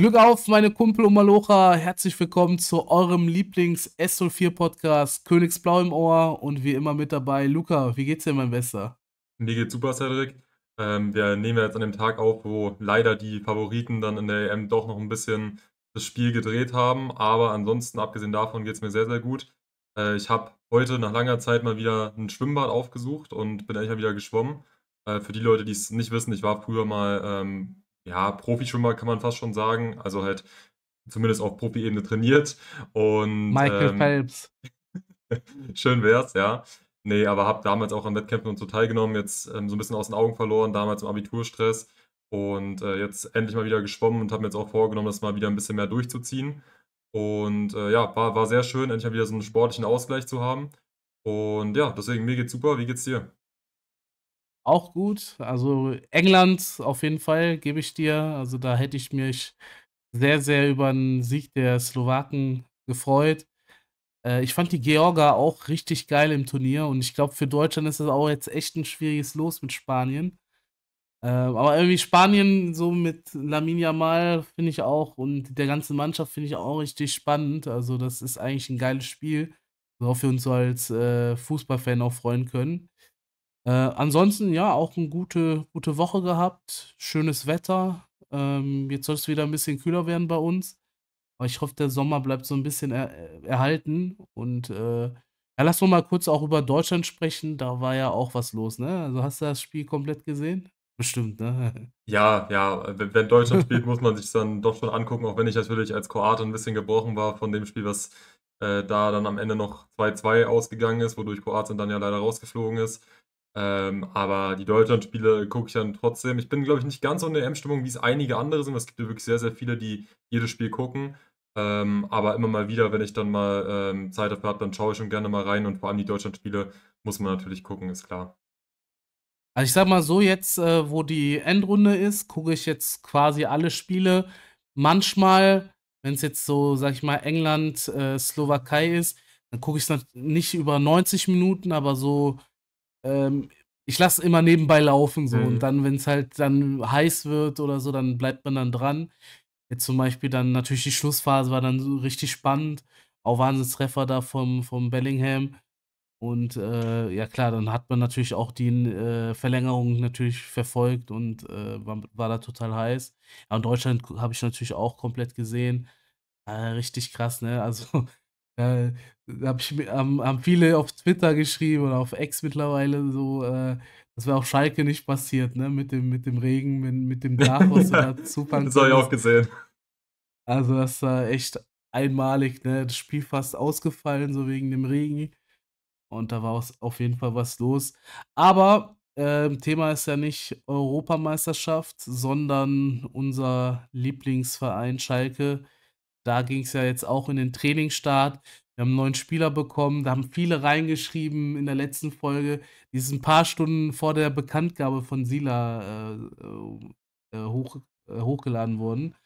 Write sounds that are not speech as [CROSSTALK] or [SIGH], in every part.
Glück auf, meine Kumpel und Malocha. Herzlich willkommen zu eurem Lieblings-S04-Podcast Königsblau im Ohr und wie immer mit dabei Luca. Wie geht's dir, mein Bester? Mir geht's super, Cedric. Ähm, wir nehmen ja jetzt an dem Tag auf, wo leider die Favoriten dann in der EM doch noch ein bisschen das Spiel gedreht haben. Aber ansonsten, abgesehen davon, geht's mir sehr, sehr gut. Äh, ich habe heute nach langer Zeit mal wieder ein Schwimmbad aufgesucht und bin endlich mal wieder geschwommen. Äh, für die Leute, die es nicht wissen, ich war früher mal ähm, ja, Profischwimmer kann man fast schon sagen. Also halt zumindest auf Profi-Ebene trainiert. Und, Michael ähm, Phelps. [LAUGHS] schön wär's, ja. Nee, aber habe damals auch an Wettkämpfen und so teilgenommen, jetzt ähm, so ein bisschen aus den Augen verloren, damals im Abiturstress und äh, jetzt endlich mal wieder geschwommen und habe mir jetzt auch vorgenommen, das mal wieder ein bisschen mehr durchzuziehen. Und äh, ja, war, war sehr schön, endlich mal wieder so einen sportlichen Ausgleich zu haben. Und ja, deswegen, mir geht's super. Wie geht's dir? auch gut. Also England auf jeden Fall gebe ich dir. Also da hätte ich mich sehr, sehr über den Sieg der Slowaken gefreut. Äh, ich fand die Georga auch richtig geil im Turnier und ich glaube, für Deutschland ist das auch jetzt echt ein schwieriges Los mit Spanien. Äh, aber irgendwie Spanien so mit Lamin mal finde ich auch und der ganzen Mannschaft finde ich auch richtig spannend. Also das ist eigentlich ein geiles Spiel, worauf wir uns als äh, Fußballfan auch freuen können. Äh, ansonsten, ja, auch eine gute, gute Woche gehabt. Schönes Wetter. Ähm, jetzt soll es wieder ein bisschen kühler werden bei uns. Aber ich hoffe, der Sommer bleibt so ein bisschen er äh, erhalten. Und äh, ja, lass uns mal kurz auch über Deutschland sprechen. Da war ja auch was los, ne? Also hast du das Spiel komplett gesehen? Bestimmt, ne? [LAUGHS] Ja, ja, wenn, Deutschland spielt, muss man sich dann doch schon angucken, auch wenn ich natürlich als Kroate ein bisschen gebrochen war von dem Spiel, was äh, da dann am Ende noch 2-2 ausgegangen ist, wodurch Kroatien dann ja leider rausgeflogen ist. Ähm, aber die Deutschland-Spiele gucke ich dann trotzdem. Ich bin, glaube ich, nicht ganz so in der m stimmung wie es einige andere sind. Es gibt ja wirklich sehr, sehr viele, die jedes Spiel gucken. Ähm, aber immer mal wieder, wenn ich dann mal ähm, Zeit dafür habe, dann schaue ich schon gerne mal rein. Und vor allem die Deutschland-Spiele muss man natürlich gucken, ist klar. Also ich sag mal so, jetzt, äh, wo die Endrunde ist, gucke ich jetzt quasi alle Spiele. Manchmal, wenn es jetzt so, sag ich mal, England, äh, Slowakei ist, dann gucke ich es nicht über 90 Minuten, aber so ähm, ich lasse immer nebenbei laufen so mhm. und dann, wenn es halt dann heiß wird oder so, dann bleibt man dann dran. Jetzt zum Beispiel dann natürlich die Schlussphase war dann so richtig spannend. Auch Wahnsinnstreffer da vom, vom Bellingham. Und äh, ja klar, dann hat man natürlich auch die äh, Verlängerung natürlich verfolgt und äh, war, war, da total heiß. Ja, und Deutschland habe ich natürlich auch komplett gesehen. Äh, richtig krass, ne? Also da haben, viele auf Twitter geschrieben oder auf Ex mittlerweile so, äh, das wäre auch Schalke nicht passiert, ne? Mit dem, mit dem Regen, mit, mit dem Dach, was ja, da Das habe ich auch gesehen. Also, das war echt einmalig, ne? Das Spiel fast ausgefallen, so wegen dem Regen. Und da war auf jeden Fall was los. Aber äh, Thema ist ja nicht Europameisterschaft, sondern unser Lieblingsverein Schalke da ging es ja jetzt auch in den Trainingsstart. Wir haben einen neuen Spieler bekommen, da haben viele reingeschrieben in der letzten Folge, die es ein paar Stunden vor der Bekanntgabe von Sila äh, äh, äh hoch, äh, hochgeladen wurden.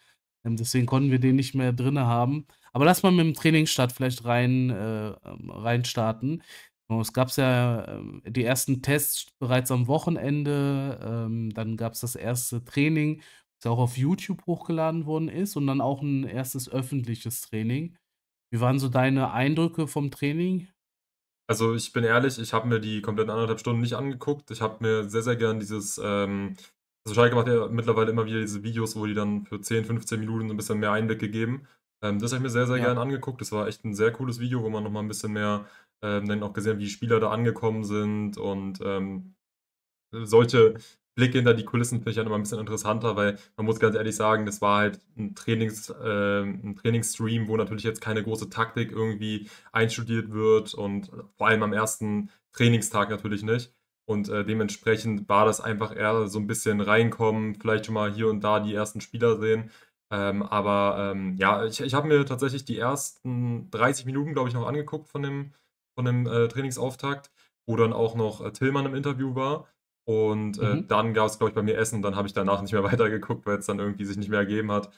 Ähm, deswegen konnten wir den nicht mehr drin haben. Aber lass mal mit dem Trainingsstart vielleicht rein, äh, ähm, rein starten. Es gab ja ähm, die ersten Tests bereits am Wochenende, ähm, dann gab es das erste Training das auch auf YouTube hochgeladen worden ist und dann auch ein erstes öffentliches Training. Wie waren so deine Eindrücke vom Training? Also ich bin ehrlich, ich habe mir die kompletten anderthalb Stunden nicht angeguckt. Ich habe mir sehr, sehr gern dieses, ähm, also Schalke macht ja mittlerweile immer wieder diese Videos, wo die dann für 10, 15 Minuten ein bisschen mehr Einblick gegeben. Ähm, das habe ich mir sehr, sehr ja. gern angeguckt. Das war echt ein sehr cooles Video, wo man nochmal ein bisschen mehr ähm, dann auch gesehen hat, wie die Spieler da angekommen sind und ähm, solche Blick hinter die Kulissen vielleicht auch nochmal ein bisschen interessanter, weil man muss ganz ehrlich sagen, das war halt ein, Trainings, äh, ein Trainingsstream, wo natürlich jetzt keine große Taktik irgendwie einstudiert wird und vor allem am ersten Trainingstag natürlich nicht. Und äh, dementsprechend war das einfach eher so ein bisschen reinkommen, vielleicht schon mal hier und da die ersten Spieler sehen. Ähm, aber ähm, ja, ich, ich habe mir tatsächlich die ersten 30 Minuten, glaube ich, noch angeguckt von dem, von dem äh, Trainingsauftakt, wo dann auch noch äh, Tillmann im Interview war. Und äh, mhm. dann gab es, glaube ich, bei mir Essen. und Dann habe ich danach nicht mehr [LAUGHS] weitergeguckt, weil es dann irgendwie sich nicht mehr ergeben hat.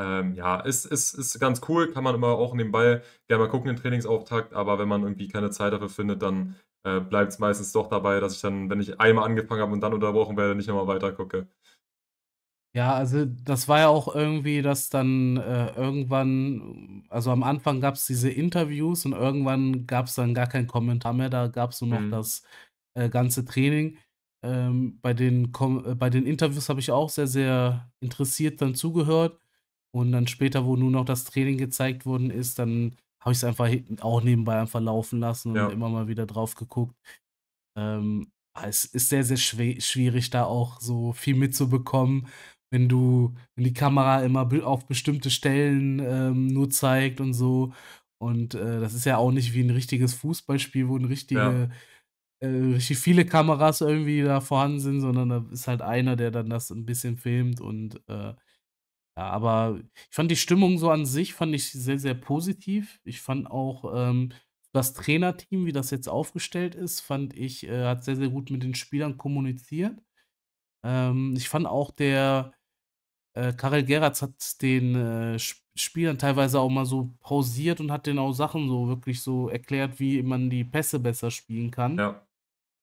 Ähm, ja, ist, ist, ist ganz cool. Kann man immer auch nebenbei gerne mal gucken, den Trainingsauftakt. Aber wenn man irgendwie keine Zeit dafür findet, dann äh, bleibt es meistens doch dabei, dass ich dann, wenn ich einmal angefangen habe und dann unterbrochen werde, nicht nochmal weiter gucke. Ja, also das war ja auch irgendwie, dass dann äh, irgendwann, also am Anfang gab es diese Interviews und irgendwann gab es dann gar keinen Kommentar mehr, da gab es nur noch mhm. das äh, ganze Training. Ähm, bei, den Kom äh, bei den Interviews habe ich auch sehr, sehr interessiert dann zugehört. Und dann später, wo nur noch das Training gezeigt worden ist, dann habe ich es einfach auch nebenbei einfach laufen lassen und ja. immer mal wieder drauf geguckt. Ähm, ah, es ist sehr, sehr schw schwierig, da auch so viel mitzubekommen, wenn du, wenn die Kamera immer auf bestimmte Stellen ähm, nur zeigt und so. Und äh, das ist ja auch nicht wie ein richtiges Fußballspiel, wo ein richtige ja. Äh, richtig viele Kameras irgendwie da vorhanden sind, sondern da ist halt einer, der dann das ein bisschen filmt und äh, ja, aber ich fand die Stimmung so an sich, fand ich sehr, sehr positiv. Ich fand auch ähm, das Trainerteam, wie das jetzt aufgestellt ist, fand ich, äh, hat sehr, sehr gut mit den Spielern kommuniziert. Ähm, ich fand auch der äh, Karel Geratz hat den äh, Spielern teilweise auch mal so pausiert und hat denen auch Sachen so wirklich so erklärt, wie man die Pässe besser spielen kann. Ja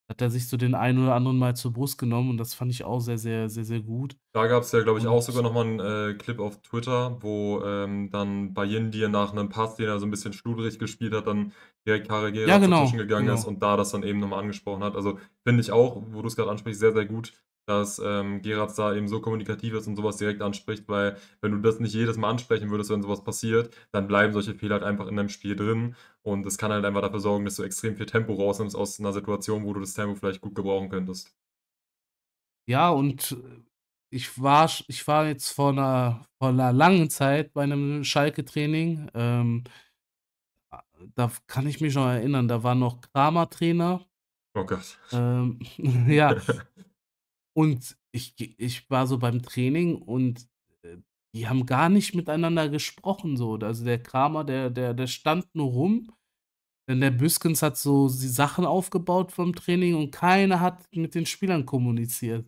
hat er sich so den einen oder anderen mal zur Brust genommen und das fand ich auch sehr, sehr, sehr, sehr gut. Da gab es ja, glaube ich, und auch sogar nochmal einen äh, Clip auf Twitter, wo ähm, dann Bayen dir nach einem Pass, den er so ein bisschen schludrig gespielt hat, dann direkt Karagera ja, genau, dazwischen gegangen genau. ist und da das dann eben nochmal angesprochen hat. Also finde ich auch, wo du es gerade ansprichst, sehr, sehr gut, dass ähm, Gerards da eben so kommunikativ ist und sowas direkt anspricht, weil wenn du das nicht jedes Mal ansprechen würdest, wenn sowas passiert, dann bleiben solche Fehler halt einfach in deinem Spiel drin und das kann halt einfach dafür sorgen, dass du extrem viel Tempo rausnimmst aus einer Situation, wo du das Tempo vielleicht gut gebrauchen könntest. Ja, und äh, ich war, ich war jetzt vor einer, vor einer langen Zeit bei einem Schalke-Training. Ähm, da kann ich mich noch erinnern, da war noch Kramer Trainer. Oh Gott. Ähm, [LAUGHS] ja, und ich, ich war so beim Training und äh, die haben gar nicht miteinander gesprochen. So. Also der Kramer, der, der, der stand nur rum. Denn der Büskens hat so die Sachen aufgebaut vom Training und keiner hat mit den Spielern kommuniziert.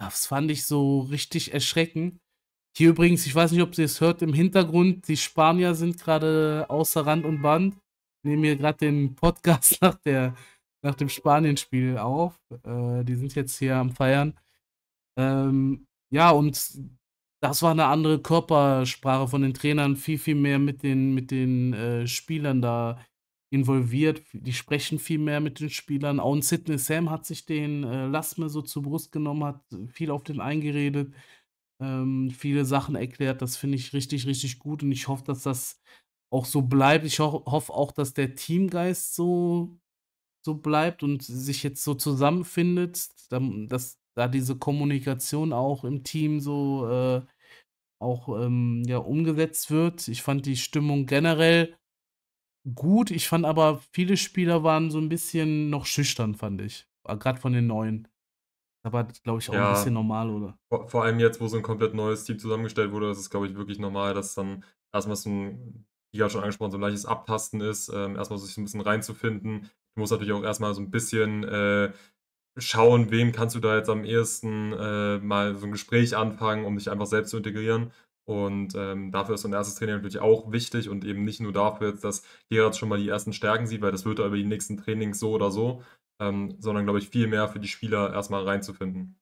Das fand ich so richtig erschreckend. Hier übrigens, ich weiß nicht, ob ihr es hört, im Hintergrund, die Spanier sind gerade außer Rand und Band. Nehmen hier gerade den Podcast [LAUGHS] nach der nach dem Spanien-Spiel auf. Äh, die sind jetzt hier am Feiern. Ähm, ja, und das war eine andere Körpersprache von den Trainern, viel, viel mehr mit den, mit den äh, Spielern da involviert. Die sprechen viel mehr mit den Spielern. Auch Sidney Sam hat sich den äh, Lasme so zur Brust genommen, hat viel auf den eingeredet, ähm, viele Sachen erklärt. Das finde ich richtig, richtig gut und ich hoffe, dass das auch so bleibt. Ich ho hoffe auch, dass der Teamgeist so so bleibt und sich jetzt so zusammenfindet, dass da diese Kommunikation auch im Team so äh, auch ähm, ja, umgesetzt wird. Ich fand die Stimmung generell gut. Ich fand aber, viele Spieler waren so ein bisschen noch schüchtern, fand ich. Äh, gerade von den Neuen. Aber war, glaube ich, auch ja, ein bisschen normal, oder? Vor, vor, allem jetzt, wo so ein komplett neues Team zusammengestellt wurde, das ist, glaube ich, wirklich normal, dass dann erstmal so ein, wie gerade schon angesprochen, so ein leichtes Abtasten ist, ähm, erstmal sich so ein bisschen reinzufinden, du musst natürlich auch erstmal so ein bisschen äh, schauen, wem kannst du da jetzt am ehesten äh, mal so ein Gespräch anfangen, um dich einfach selbst zu integrieren. Und ähm, dafür ist so ein erstes Training natürlich auch wichtig und eben nicht nur dafür, jetzt, dass Gerard schon mal die ersten Stärken sieht, weil das wird er über die nächsten Trainings so oder so, ähm, sondern glaube ich viel mehr für die Spieler erstmal reinzufinden.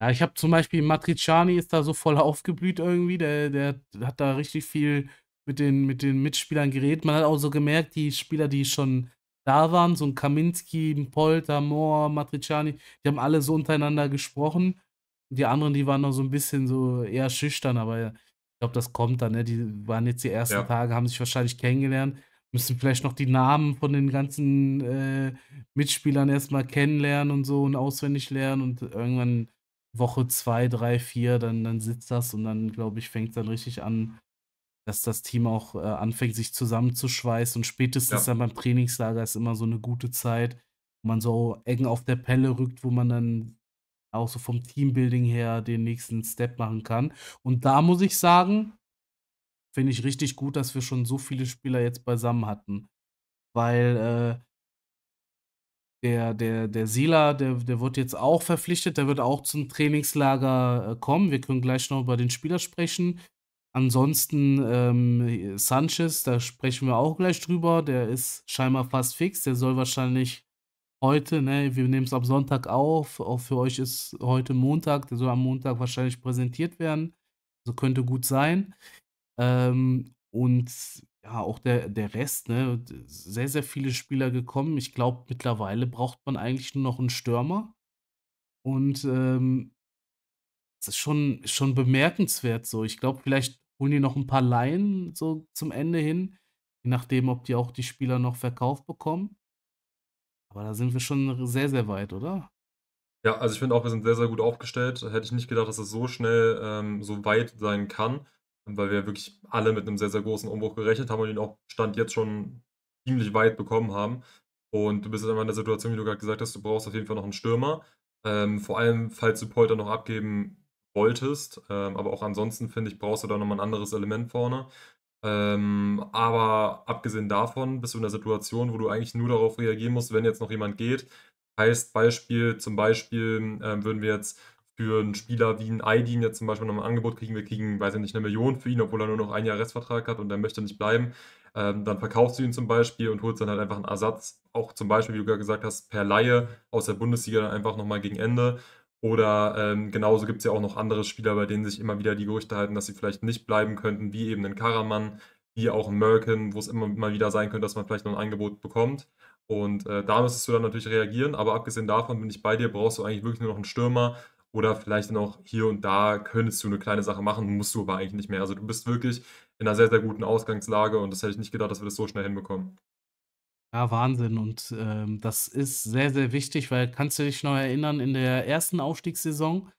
Ja, ich habe zum Beispiel Matriciani ist da so voll aufgeblüht irgendwie, der, der hat da richtig viel mit den, mit den Mitspielern geredet. Man hat auch so gemerkt, die Spieler, die schon da waren, so ein Kaminski, ein Polter, Mohr, Matriciani, die haben alle so untereinander gesprochen. Die anderen, die waren noch so ein bisschen so eher schüchtern, aber ich glaube, das kommt dann. Ne? Die waren jetzt die ersten ja. Tage, haben sich wahrscheinlich kennengelernt, müssen vielleicht noch die Namen von den ganzen äh, Mitspielern erstmal kennenlernen und so und auswendig lernen und irgendwann Woche zwei, drei, vier, dann, dann sitzt das und dann, glaube ich, fängt es dann richtig an, dass das Team auch äh, anfängt, sich zusammenzuschweißen. Und spätestens ja. dann beim Trainingslager ist immer so eine gute Zeit, wo man so eng auf der Pelle rückt, wo man dann auch so vom Teambuilding her den nächsten Step machen kann. Und da muss ich sagen, finde ich richtig gut, dass wir schon so viele Spieler jetzt beisammen hatten. Weil äh, der, der, der Sila, der, der wird jetzt auch verpflichtet, der wird auch zum Trainingslager äh, kommen. Wir können gleich noch über den Spieler sprechen. Ansonsten ähm, Sanchez, da sprechen wir auch gleich drüber. Der ist scheinbar fast fix. Der soll wahrscheinlich heute, ne, wir nehmen es am Sonntag auf. Auch für euch ist heute Montag. Der soll am Montag wahrscheinlich präsentiert werden. So also könnte gut sein. Ähm, und ja, auch der, der Rest, ne, sehr, sehr viele Spieler gekommen. Ich glaube, mittlerweile braucht man eigentlich nur noch einen Stürmer. Und ähm, das ist schon, schon bemerkenswert so. Ich glaube, vielleicht holen die noch ein paar Laien so zum Ende hin, je nachdem, ob die auch die Spieler noch verkauft bekommen. Aber da sind wir schon sehr, sehr weit, oder? Ja, also ich finde auch, wir sind sehr, sehr gut aufgestellt. Hätte ich nicht gedacht, dass es so schnell ähm, so weit sein kann, weil wir wirklich alle mit einem sehr, sehr großen Umbruch gerechnet haben und ihn auch Stand jetzt schon ziemlich weit bekommen haben. Und du bist jetzt einfach in der Situation, wie du gerade gesagt hast, du brauchst auf jeden Fall noch einen Stürmer. Ähm, vor allem, falls du Polter noch abgeben wolltest. Ähm, aber auch ansonsten, finde ich, brauchst du da nochmal ein anderes Element vorne. Ähm, aber abgesehen davon bist du in der Situation, wo du eigentlich nur darauf reagieren musst, wenn jetzt noch jemand geht. Heißt Beispiel, zum Beispiel ähm, würden wir jetzt für einen Spieler wie einen Aidin jetzt zum Beispiel nochmal ein Angebot kriegen, wir kriegen, weiß ich nicht, eine Million für ihn, obwohl er nur noch ein Jahr Restvertrag hat und er möchte nicht bleiben, ähm, dann verkaufst du ihn zum Beispiel und holst dann halt einfach einen Ersatz, auch zum Beispiel, wie du gerade gesagt hast, per Laie aus der Bundesliga dann einfach nochmal gegen Ende. Oder ähm, genauso gibt es ja auch noch andere Spieler, bei denen sich immer wieder die Gerüchte halten, dass sie vielleicht nicht bleiben könnten, wie eben ein Karaman, wie auch ein Merkin, wo es immer mal wieder sein könnte, dass man vielleicht noch ein Angebot bekommt. Und äh, da müsstest du dann natürlich reagieren, aber abgesehen davon bin ich bei dir, brauchst du eigentlich wirklich nur noch einen Stürmer oder vielleicht noch hier und da könntest du eine kleine Sache machen, musst du aber eigentlich nicht mehr. Also du bist wirklich in einer sehr, sehr guten Ausgangslage und das hätte ich nicht gedacht, dass wir das so schnell hinbekommen. Ja, Wahnsinn. Und ähm, das ist sehr, sehr wichtig, weil kannst du dich noch erinnern, in der ersten Aufstiegssaison,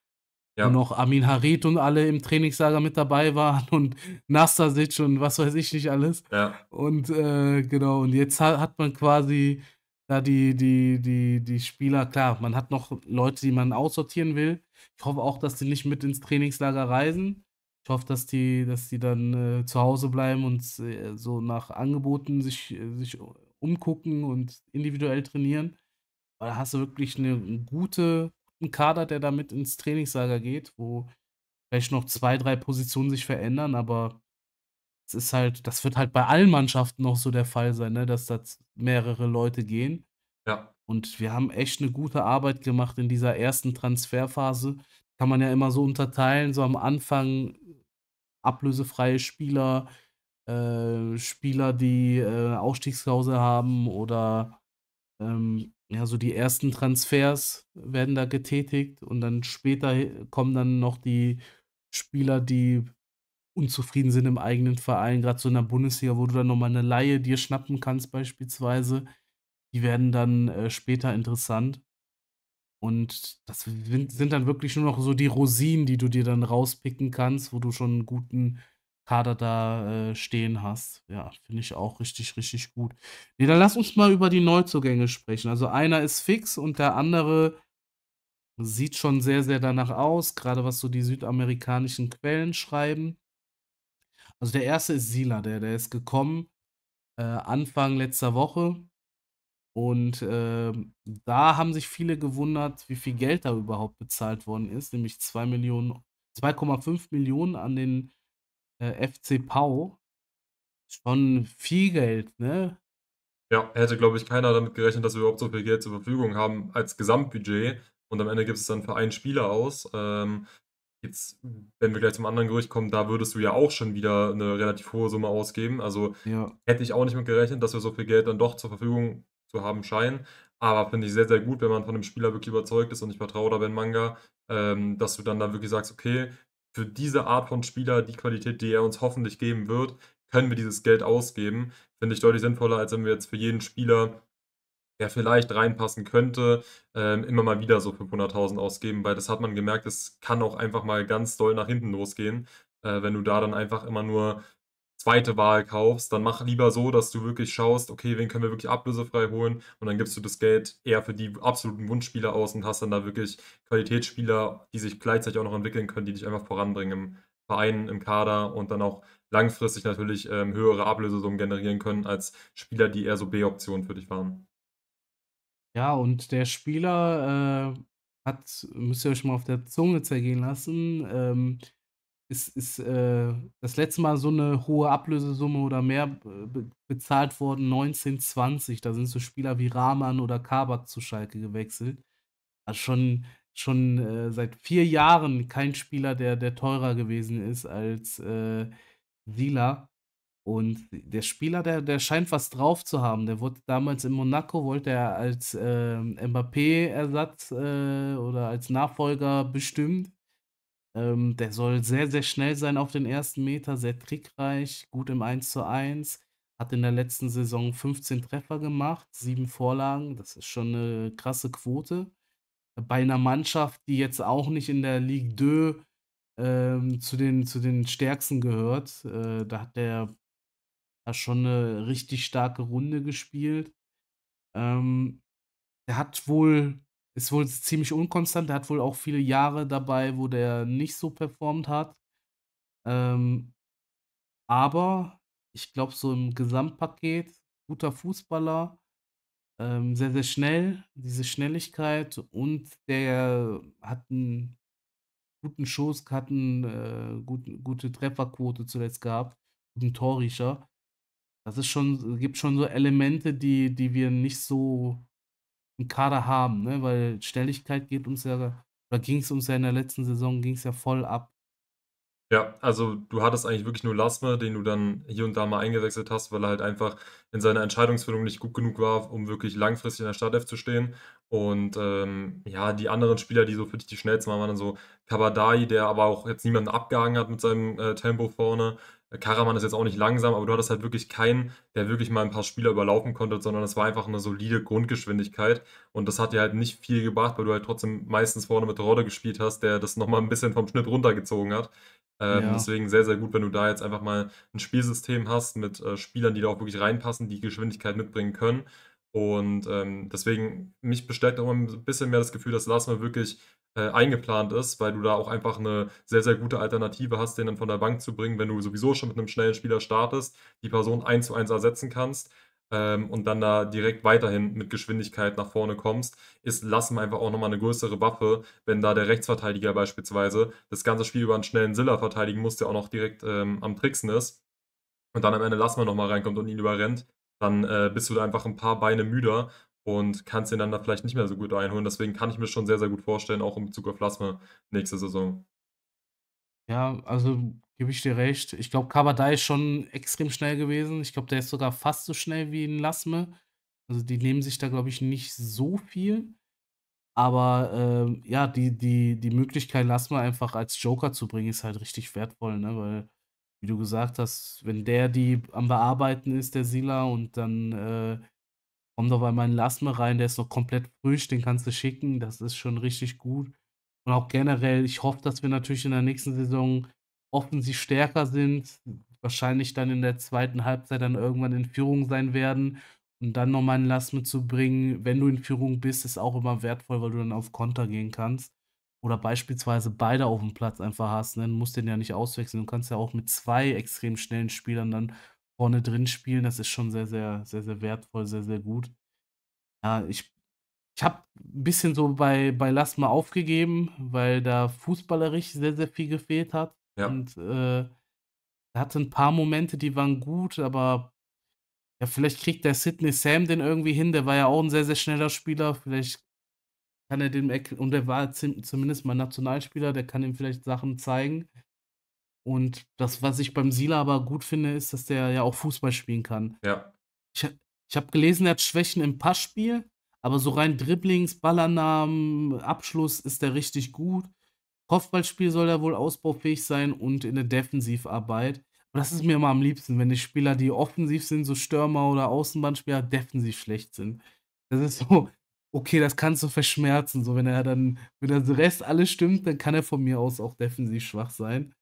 ja. wo noch Amin Harit und alle im Trainingslager mit dabei waren [LAUGHS] und Nastasic und was weiß ich nicht alles. Ja. Und äh, genau, und jetzt hat, man quasi da die, die, die, die Spieler, klar, man hat noch Leute, die man aussortieren will. Ich hoffe auch, dass die nicht mit ins Trainingslager reisen. Ich hoffe, dass die, dass die dann äh, zu Hause bleiben und äh, so nach Angeboten sich, äh, sich umgucken und individuell trainieren. Aber da hast du wirklich eine, eine gute, einen Kader, der damit ins Trainingslager geht, wo vielleicht noch zwei, drei Positionen sich verändern, aber es ist halt, das wird halt bei allen Mannschaften noch so der Fall sein, ne, dass da mehrere Leute gehen. Ja. Und wir haben echt eine gute Arbeit gemacht in dieser ersten Transferphase. Kann man ja immer so unterteilen, so am Anfang ablösefreie Spieler, äh, Spieler, die äh, Ausstiegsklausel haben oder ähm, ja, so die ersten Transfers werden da getätigt und dann später kommen dann noch die Spieler, die unzufrieden sind im eigenen Verein, gerade so in der Bundesliga, wo du dann nochmal eine Laie dir schnappen kannst beispielsweise, die werden dann äh, später interessant. Und das sind dann wirklich nur noch so die Rosinen, die du dir dann rauspicken kannst, wo du schon einen guten Kader da äh, stehen hast. Ja, finde ich auch richtig, richtig gut. Nee, dann lass uns mal über die Neuzugänge sprechen. Also einer ist fix und der andere sieht schon sehr, sehr danach aus, gerade was so die südamerikanischen Quellen schreiben. Also der erste ist Sila, der, der ist gekommen äh, Anfang letzter Woche. Und äh, da haben sich viele gewundert, wie viel Geld da überhaupt bezahlt worden ist, nämlich 2 Millionen, 2,5 Millionen an den äh, FC Pau schon viel Geld, ne? Ja, hätte, glaube ich, keiner damit gerechnet, dass wir überhaupt so viel Geld zur Verfügung haben als Gesamtbudget. Und am Ende gibt es dann für einen Spieler aus. Ähm, jetzt, wenn wir gleich zum anderen Gerücht kommen, da würdest du ja auch schon wieder eine relativ hohe Summe ausgeben. Also ja. hätte ich auch nicht mit gerechnet, dass wir so viel Geld dann doch zur Verfügung zu haben scheinen. Aber finde ich sehr, sehr gut, wenn man von dem Spieler wirklich überzeugt ist und ich vertraue da Ben Manga, ähm, dass du dann da wirklich sagst, okay, für diese Art von Spieler, die Qualität, die er uns hoffentlich geben wird, können wir dieses Geld ausgeben. Finde ich deutlich sinnvoller, als wenn wir jetzt für jeden Spieler, der vielleicht reinpassen könnte, ähm, immer mal wieder so 500.000 ausgeben, weil das hat man gemerkt, es kann auch einfach mal ganz doll nach hinten losgehen, äh, wenn du da dann einfach immer nur zweite Wahl kaufst, dann mach lieber so, dass du wirklich schaust, okay, wen können wir wirklich ablösefrei holen und dann gibst du das Geld eher für die absoluten Wunschspieler aus und hast dann da wirklich Qualitätsspieler, die sich gleichzeitig auch noch entwickeln können, die dich einfach voranbringen im Verein, im Kader und dann auch langfristig natürlich ähm, höhere Ablösesummen generieren können als Spieler, die eher so B-Optionen für dich waren. Ja, und der Spieler äh, hat, müsst ihr euch mal auf der Zunge zergehen lassen, ähm, ist, ist äh, das letzte Mal so eine hohe Ablösesumme oder mehr äh, bezahlt worden, 1920. Da sind so Spieler wie Rahman oder Kabak zu Schalke gewechselt. Also schon, schon äh, seit vier Jahren kein Spieler, der, der teurer gewesen ist als äh, Sila. Und der Spieler, der, der scheint was drauf zu haben. Der wurde damals in Monaco, wollte er als ähm, äh, Mbappé-Ersatz oder als Nachfolger bestimmt ähm, der soll sehr, sehr schnell sein auf den ersten Meter, sehr trickreich, gut im 1 zu 1. Hat in der letzten Saison 15 Treffer gemacht, sieben Vorlagen. Das ist schon eine krasse Quote. Bei einer Mannschaft, die jetzt auch nicht in der Ligue 2 ähm, zu, den, zu den stärksten gehört. Äh, da hat der hat schon eine richtig starke Runde gespielt. Ähm, der hat wohl ist wohl ziemlich unkonstant. Er hat wohl auch viele Jahre dabei, wo der nicht so performt hat. Ähm, aber ich glaube, so im Gesamtpaket, guter Fußballer, ähm, sehr, sehr schnell, diese Schnelligkeit und der hat einen guten Schuss, hat eine äh, guten, gute Trefferquote zuletzt gehabt, guten Torriecher. Das ist schon, gibt schon so Elemente, die, die wir nicht so im Kader haben, ne? weil Schnelligkeit geht uns ja, oder ging es uns ja in der letzten Saison, ging es ja voll ab. Ja, also du hattest eigentlich wirklich nur Lasme, den du dann hier und da mal eingewechselt hast, weil er halt einfach in seiner Entscheidungsfindung nicht gut genug war, um wirklich langfristig in der Startelf zu stehen. Und ähm, ja, die anderen Spieler, die so für dich die schnellsten waren, waren dann so Kabadai, der aber auch jetzt niemanden abgehangen hat mit seinem äh, Tempo vorne. Karaman ist jetzt auch nicht langsam, aber du hattest halt wirklich keinen, der wirklich mal ein paar Spieler überlaufen konnte, sondern es war einfach eine solide Grundgeschwindigkeit. Und das hat dir halt nicht viel gebracht, weil du halt trotzdem meistens vorne mit Rodde gespielt hast, der das nochmal ein bisschen vom Schnitt runtergezogen hat. Ähm, ja. Deswegen sehr, sehr gut, wenn du da jetzt einfach mal ein Spielsystem hast mit äh, Spielern, die da auch wirklich reinpassen, die Geschwindigkeit mitbringen können. Und ähm, deswegen, mich bestärkt auch immer ein bisschen mehr das Gefühl, dass Larsma wirklich äh, eingeplant ist, weil du da auch einfach eine sehr, sehr gute Alternative hast, den dann von der Bank zu bringen, wenn du sowieso schon mit einem schnellen Spieler startest, die Person 1 zu 1 ersetzen kannst ähm, und dann da direkt weiterhin mit Geschwindigkeit nach vorne kommst, ist Lassen einfach auch nochmal eine größere Waffe, wenn da der Rechtsverteidiger beispielsweise das ganze Spiel über einen schnellen Silla verteidigen muss, der auch noch direkt ähm, am Tricksen ist und dann am Ende Lassen nochmal reinkommt und ihn überrennt, dann äh, bist du da einfach ein paar Beine müder und kannst den dann da vielleicht nicht mehr so gut einholen. Deswegen kann ich mir schon sehr, sehr gut vorstellen, auch in Bezug auf Plasma nächste Saison. Ja, also gebe ich dir recht. Ich glaube, Kabadai ist schon extrem schnell gewesen. Ich glaube, der ist sogar fast so schnell wie ein Lasme. Also die nehmen sich da, glaube ich, nicht so viel. Aber ähm, ja, die, die, die Möglichkeit, Lasma einfach als Joker zu bringen, ist halt richtig wertvoll, ne? Weil, wie du gesagt hast, wenn der die am Bearbeiten ist, der Sila, und dann äh, komm doch bei meinen Last mal rein, der ist noch komplett frisch, den kannst du schicken, das ist schon richtig gut. Und auch generell, ich hoffe, dass wir natürlich in der nächsten Saison offensiv stärker sind, wahrscheinlich dann in der zweiten Halbzeit dann irgendwann in Führung sein werden und dann nochmal einen Last bringen, wenn du in Führung bist, ist auch immer wertvoll, weil du dann auf Konter gehen kannst. Oder beispielsweise beide auf dem Platz einfach hast, ne? du musst den ja nicht auswechseln. Du kannst ja auch mit zwei extrem schnellen Spielern dann vorne drin spielen. Das ist schon sehr, sehr, sehr, sehr wertvoll, sehr, sehr gut. Ja, ich, ich habe ein bisschen so bei, bei Lass mal aufgegeben, weil da fußballerisch sehr, sehr viel gefehlt hat. Ja. Und äh, hatte ein paar Momente, die waren gut, aber ja, vielleicht kriegt der Sidney Sam den irgendwie hin. Der war ja auch ein sehr, sehr schneller Spieler. Vielleicht kann er dem, und er war zumindest mal Nationalspieler, der kann ihm vielleicht Sachen zeigen. Und das, was ich beim Sila aber gut finde, ist, dass der ja auch Fußball spielen kann. Ja. Ich, ich habe gelesen, er hat Schwächen im Passspiel, aber so rein Dribblings, Ballannahmen, Abschluss ist der richtig gut. Kopfballspiel soll er wohl ausbaufähig sein und in der Defensivarbeit. das ist mir immer am liebsten, wenn die Spieler, die offensiv sind, so Stürmer oder Außenbahnspieler, defensiv schlecht sind. Das ist so, okay, das kannst du verschmerzen. So, wenn er dann, wenn der Rest alles stimmt, dann kann er von mir aus auch defensiv schwach sein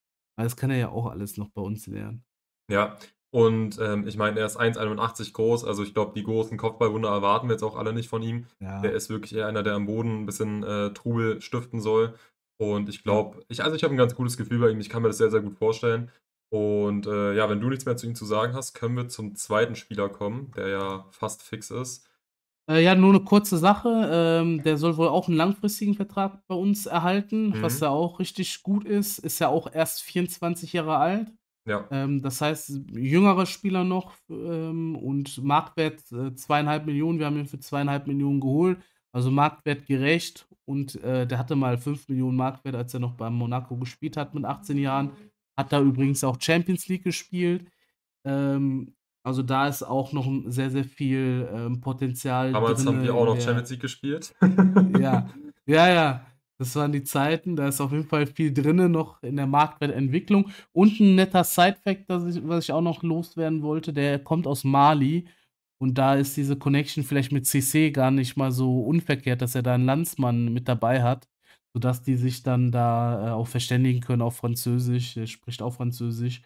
das kann er ja auch alles noch bei uns lernen. Ja, und ähm, ich meine, er ist 1,81 groß, also ich glaube, die großen Kopfballwunder erwarten wir jetzt auch alle nicht von ihm. Ja. Der ist wirklich eher einer, der am Boden ein bisschen äh, Trubel stiften soll. Und ich glaube, ich, also ich habe ein ganz gutes Gefühl bei ihm, ich kann mir das sehr, sehr gut vorstellen. Und äh, ja, wenn du nichts mehr zu ihm zu sagen hast, können wir zum zweiten Spieler kommen, der ja fast fix ist. Äh, ja, nur eine kurze Sache. Ähm, der soll wohl auch einen langfristigen Vertrag bei uns erhalten, mhm. was ja auch richtig gut ist. Ist ja auch erst 24 Jahre alt. Ja. Ähm, das heißt, jüngere Spieler noch ähm, und Marktwert äh, zweieinhalb Millionen. Wir haben ihn für zweieinhalb Millionen geholt. Also Marktwert gerecht. Und äh, der hatte mal 5 Millionen Marktwert, als er noch beim Monaco gespielt hat mit 18 Jahren. Hat da übrigens auch Champions League gespielt. Ähm, also da ist auch noch sehr, sehr viel ähm, Potenzial. Damals drin, haben wir auch noch Champions League gespielt. [LAUGHS] ja, [LAUGHS] ja, ja. Das waren die Zeiten. Da ist auf jeden Fall viel drin noch in der Marktwertentwicklung. Und ein netter Side-Fact, was ich auch noch loswerden wollte, der kommt aus Mali. Und da ist diese Connection vielleicht mit CC gar nicht mal so unverkehrt, dass er da einen Landsmann mit dabei hat, sodass die sich dann da äh, auch verständigen können auf Französisch. Er spricht auch Französisch.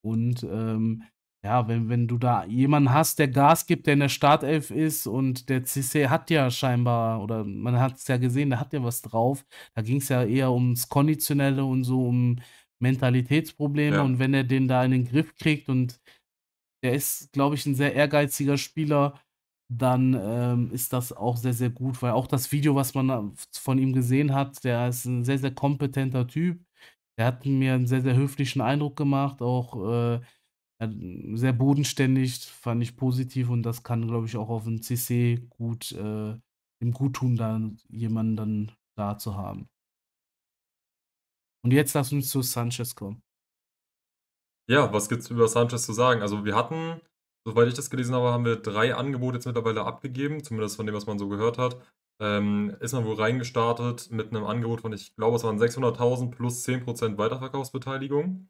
Und ähm, ja, wenn, wenn du da jemanden hast, der Gas gibt, der in der Startelf ist und der CC hat ja scheinbar, oder man hat es ja gesehen, der hat ja was drauf. Da ging es ja eher ums Konditionelle und so um Mentalitätsprobleme. Ja. Und wenn er den da in den Griff kriegt und der ist, glaube ich, ein sehr ehrgeiziger Spieler, dann ähm, ist das auch sehr, sehr gut, weil auch das Video, was man von ihm gesehen hat, der ist ein sehr, sehr kompetenter Typ. Der hat mir einen sehr, sehr höflichen Eindruck gemacht, auch. Äh, äh, sehr bodenständig, fand ich positiv und das kann, glaube ich, auch auf dem CC gut äh, im Gut tun, dann jemanden dann da zu haben. Und jetzt lass uns zu Sanchez kommen. Ja, was gibt's über Sanchez zu sagen? Also wir hatten, soweit ich das gelesen habe, haben wir drei Angebote jetzt mittlerweile abgegeben, zumindest von dem, was man so gehört hat. Ähm, ist man wohl reingestartet mit einem Angebot von, ich glaube, es waren 600.000 plus 10% Weiterverkaufsbeteiligung.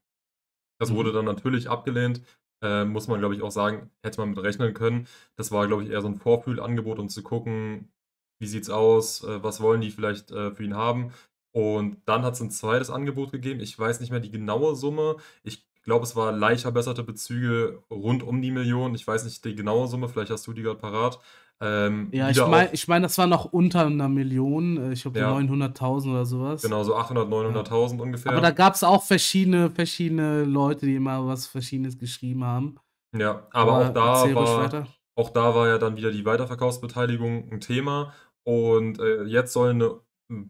Das wurde mhm. dann natürlich abgelehnt. Äh, muss man, glaube ich, auch sagen, hätte man mit rechnen können. Das war, glaube ich, eher so ein Vorfühlangebot, um zu gucken, wie sieht's aus, äh, was wollen die vielleicht äh, für ihn haben. Und dann hat es ein zweites Angebot gegeben. Ich weiß nicht mehr die genaue Summe. Ich glaube, es war leicht verbesserte Bezüge rund um die Million. Ich weiß nicht die genaue Summe, vielleicht hast du die gerade parat. Ähm, ja, ich meine, ich mein, das war noch unter einer Million, äh, ich glaube ja. 900.000 oder sowas. Genau, so 800.000, 900.000 ungefähr. Aber da gab es auch verschiedene, verschiedene Leute, die immer was Verschiedenes geschrieben haben. Ja, aber, aber auch, da war, auch da war ja dann wieder die Weiterverkaufsbeteiligung ein Thema und äh, jetzt soll eine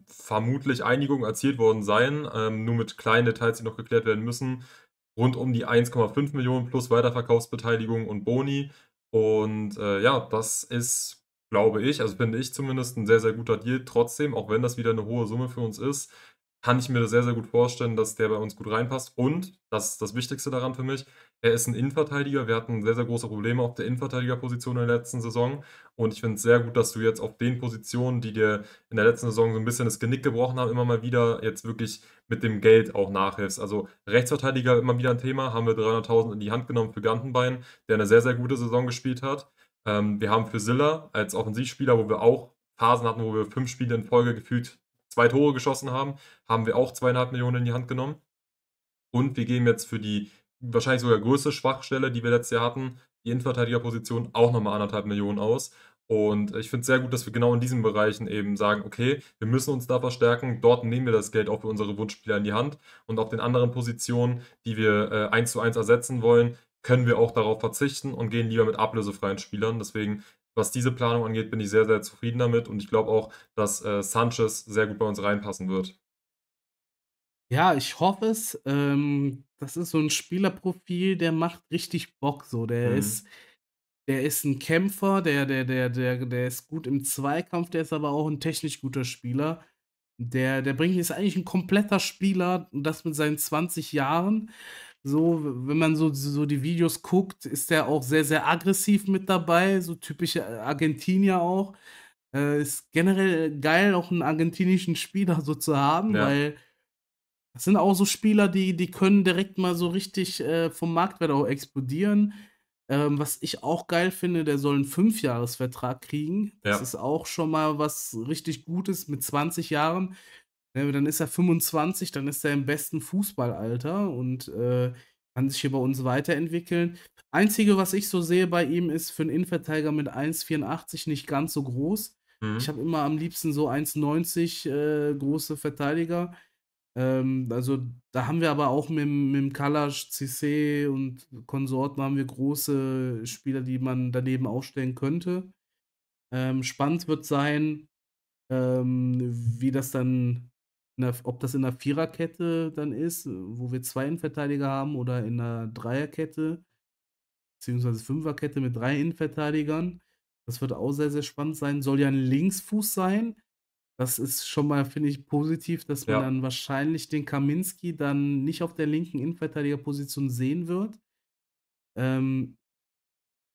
vermutlich Einigung erzielt worden sein, ähm, nur mit kleinen Details, die noch geklärt werden müssen. Rund um die 1,5 Millionen plus Weiterverkaufsbeteiligung und Boni und äh, ja, das ist, glaube ich, also finde ich zumindest ein sehr, sehr guter Deal. Trotzdem, auch wenn das wieder eine hohe Summe für uns ist, kann ich mir das sehr, sehr gut vorstellen, dass der bei uns gut reinpasst. Und, das ist das Wichtigste daran für mich, er ist ein Innenverteidiger. Wir hatten sehr, sehr große Probleme auf der Innenverteidigerposition in der letzten Saison. Und ich finde es sehr gut, dass du jetzt auf den Positionen, die dir in der letzten Saison so ein bisschen das Genick gebrochen haben, immer mal wieder jetzt wirklich mit dem Geld auch nachhilfst. Also Rechtsverteidiger immer wieder ein Thema. Haben wir 300.000 in die Hand genommen für Gantenbein, der eine sehr, sehr gute Saison gespielt hat. Ähm, wir haben für Silla als Offensivspieler, wo wir auch Phasen hatten, wo wir fünf Spiele in Folge gefühlt zwei Tore geschossen haben, haben wir auch zweieinhalb Millionen in die Hand genommen. Und wir geben jetzt für die wahrscheinlich sogar größte Schwachstelle, die wir letztes Jahr hatten, die Innenverteidigerposition auch nochmal anderthalb Millionen aus. Und äh, ich finde es sehr gut, dass wir genau in diesen Bereichen eben sagen, okay, wir müssen uns da verstärken. Dort nehmen wir das Geld auch für unsere Wunschspieler in die Hand. Und auf den anderen Positionen, die wir äh, eins äh, zu eins ersetzen wollen, können wir auch darauf verzichten und gehen lieber mit ablösefreien Spielern. Deswegen, was diese Planung angeht, bin ich sehr, sehr zufrieden damit. Und ich glaube auch, dass äh, Sanchez sehr gut bei uns reinpassen wird. Ja, ich hoffe es. Ähm, das ist so ein Spielerprofil, der macht richtig Bock. So, der mhm. ist, der ist ein Kämpfer, der, der, der, der, der ist gut im Zweikampf, der ist aber auch ein technisch guter Spieler. Der, der bringt ist eigentlich ein kompletter Spieler das mit seinen 20 Jahren. So, wenn man so, so die Videos guckt, ist der auch sehr, sehr aggressiv mit dabei, so typische äh, Argentinier auch. Äh, ist generell geil, auch einen argentinischen Spieler so zu haben, ja. weil das sind auch so Spieler, die, die können direkt mal so richtig äh, vom Marktwert auch explodieren. Ähm, was ich auch geil finde, der soll einen Fünfjahresvertrag kriegen. Ja. Das ist auch schon mal was richtig Gutes mit 20 Jahren. dann ist er 25, dann ist er im besten Fußballalter und äh, kann sich hier bei uns weiterentwickeln. Einzige, was ich so sehe bei ihm, ist für einen Innenverteidiger mit 1,84 nicht ganz so groß. Mhm. Ich habe immer am liebsten so 1,90 äh, große Verteidiger. Ähm, also da haben wir aber auch mit, mit dem Kalasch, CC und Konsorten haben wir große Spieler, die man daneben aufstellen könnte. Ähm, spannend wird sein, ähm, wie das dann, der, ob das in einer Viererkette dann ist, wo wir zwei Innenverteidiger haben oder in einer Dreierkette, beziehungsweise Fünferkette mit drei Innenverteidigern. Das wird auch sehr, sehr spannend sein. Soll ja ein Linksfuß sein. Das ist schon mal, finde ich, positiv, dass man Ja. dann wahrscheinlich den Kaminski dann nicht auf der linken Innenverteidigerposition sehen wird. Ähm,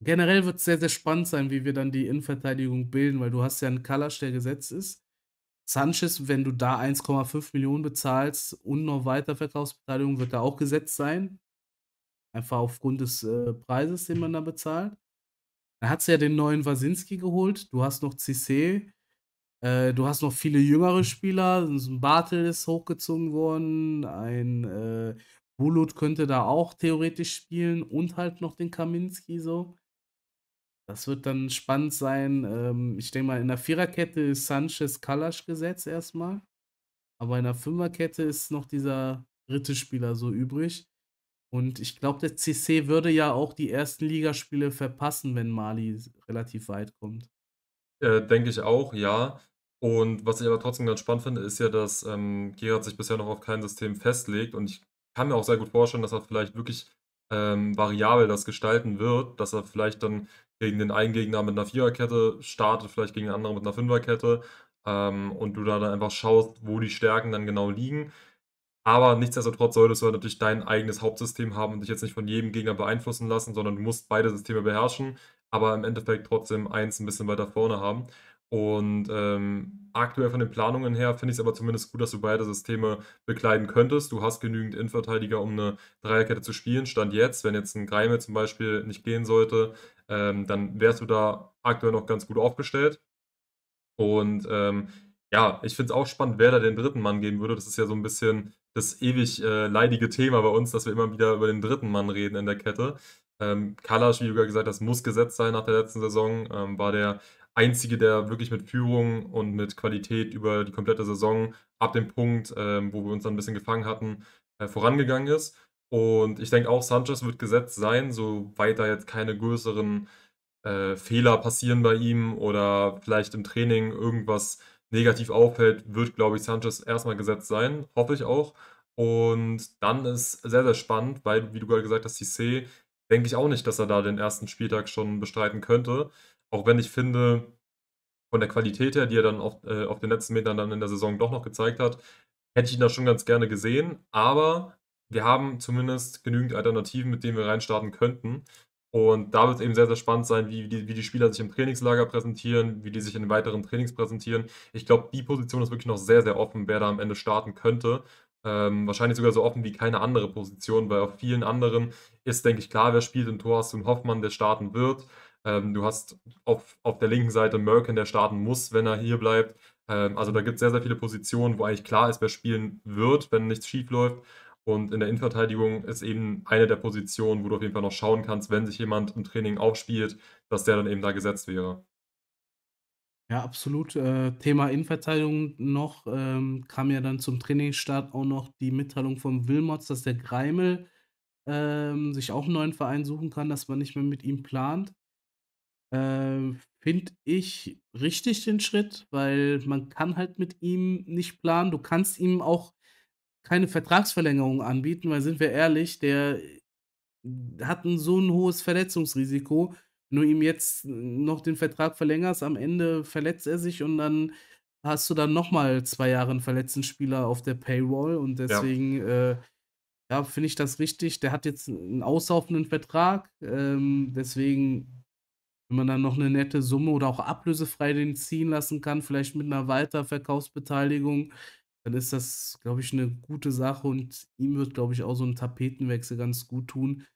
generell wird es sehr, sehr spannend sein, wie wir dann die Innenverteidigung bilden, weil du hast ja einen Kalasch, der gesetzt ist. Sanchez, wenn du da 1,5 Millionen bezahlst und noch weiter Verkaufsbeteiligung, wird da auch gesetzt sein. Einfach aufgrund des äh, Preises, den man da bezahlt. Dann hat es ja den neuen Wasinski geholt. Du hast noch Cissé. Äh, du hast noch viele jüngere Spieler. Ein Bartel ist hochgezogen worden. Ein äh, Bulut könnte da auch theoretisch spielen und halt noch den Kaminski so. Das wird dann spannend sein. Ähm, ich denke mal, in der Viererkette ist Sanchez Kalasch gesetzt erstmal. Aber in der Fünferkette ist noch dieser dritte Spieler so übrig. Und ich glaube, der CC würde ja auch die ersten Ligaspiele verpassen, wenn Mali relativ weit kommt. Äh, Denke ich auch, ja. Und was ich aber trotzdem ganz spannend finde, ist ja, dass ähm, Gerhard sich bisher noch auf kein System festlegt. Und ich kann mir auch sehr gut vorstellen, dass er vielleicht wirklich ähm, variabel das gestalten wird, dass er vielleicht dann gegen den einen Gegner mit einer Viererkette startet, vielleicht gegen den anderen mit einer Fünferkette ähm, und du da dann einfach schaust, wo die Stärken dann genau liegen. Aber nichtsdestotrotz solltest du natürlich dein eigenes Hauptsystem haben und dich jetzt nicht von jedem Gegner beeinflussen lassen, sondern du musst beide Systeme beherrschen, aber im Endeffekt trotzdem eins ein bisschen weiter vorne haben. Und ähm, aktuell von den Planungen her finde ich es aber zumindest gut, dass du beide Systeme bekleiden könntest. Du hast genügend Innenverteidiger, um eine Dreierkette zu spielen. Stand jetzt, wenn jetzt ein Greime zum Beispiel nicht gehen sollte, ähm, dann wärst du da aktuell noch ganz gut aufgestellt. Und ähm, ja, ich finde es auch spannend, wer da den dritten Mann geben würde. Das ist ja so ein bisschen das ewig äh, leidige Thema bei uns, dass wir immer wieder über den dritten Mann reden in der Kette. Ähm, Kalasch, wie du gerade gesagt hast, muss gesetzt sein nach der letzten Saison. Ähm, war der einzige, der wirklich mit Führung und mit Qualität über die komplette Saison ab dem Punkt, ähm, wo wir uns dann ein bisschen gefangen hatten, äh, vorangegangen ist. Und ich denke auch, Sanchez wird gesetzt sein, soweit da jetzt keine größeren äh, Fehler passieren bei ihm oder vielleicht im Training irgendwas negativ auffällt, wird, glaube ich, Sanchez erstmal gesetzt sein, hoffe ich auch. Und dann ist sehr, sehr spannend, weil, wie du gerade gesagt hast, Cissé, denke ich auch nicht, dass er da den ersten Spieltag schon bestreiten könnte. Auch wenn ich finde, von der Qualität her, die er dann auf, äh, auf den letzten Metern dann in der Saison doch noch gezeigt hat, hätte ich ihn da schon ganz gerne gesehen. Aber wir haben zumindest genügend Alternativen, mit denen wir reinstarten könnten. Und da wird es eben sehr, sehr spannend sein, wie, wie, wie, die Spieler sich im Trainingslager präsentieren, wie die sich in weiteren Trainings präsentieren. Ich glaube, die Position ist wirklich noch sehr, sehr offen, wer da am Ende starten könnte. Ähm, wahrscheinlich sogar so offen wie keine andere Position, weil auf vielen anderen ist, denke ich, klar, wer spielt. Im Tor hast du einen Hoffmann, der starten wird. Ähm, du hast auf, auf der linken Seite Merkin, der starten muss, wenn er hier bleibt. Ähm, also da gibt es sehr, sehr viele Positionen, wo eigentlich klar ist, wer spielen wird, wenn nichts schief läuft. Und in der Innenverteidigung ist eben eine der Positionen, wo du auf jeden Fall noch schauen kannst, wenn sich jemand im Training aufspielt, dass der dann eben da gesetzt wäre. Ja, absolut. Äh, Thema Innenverteidigung noch ähm, kam ja dann zum Trainingsstart auch noch die Mitteilung von Wilmots, dass der Greimel ähm, sich auch einen neuen Verein suchen kann, dass man nicht mehr mit ihm plant. Äh, finde ich richtig den Schritt, weil man kann halt mit ihm nicht planen. Du kannst ihm auch keine Vertragsverlängerung anbieten, weil sind wir ehrlich, der äh, hat ein, so ein hohes Verletzungsrisiko. Wenn du ihm jetzt noch den Vertrag verlängerst, am Ende verletzt er sich und dann hast du dann nochmal zwei Jahre einen verletzten Spieler auf der Paywall und deswegen ja. Äh, ja finde ich das richtig. Der hat jetzt einen auslaufenden Vertrag, ähm, deswegen wenn man dann noch eine nette Summe oder auch ablösefrei den ziehen lassen kann, vielleicht mit einer Weiterverkaufsbeteiligung, dann ist das, glaube ich, eine gute Sache und ihm wird, glaube ich, auch so ein Tapetenwechsel ganz gut tun,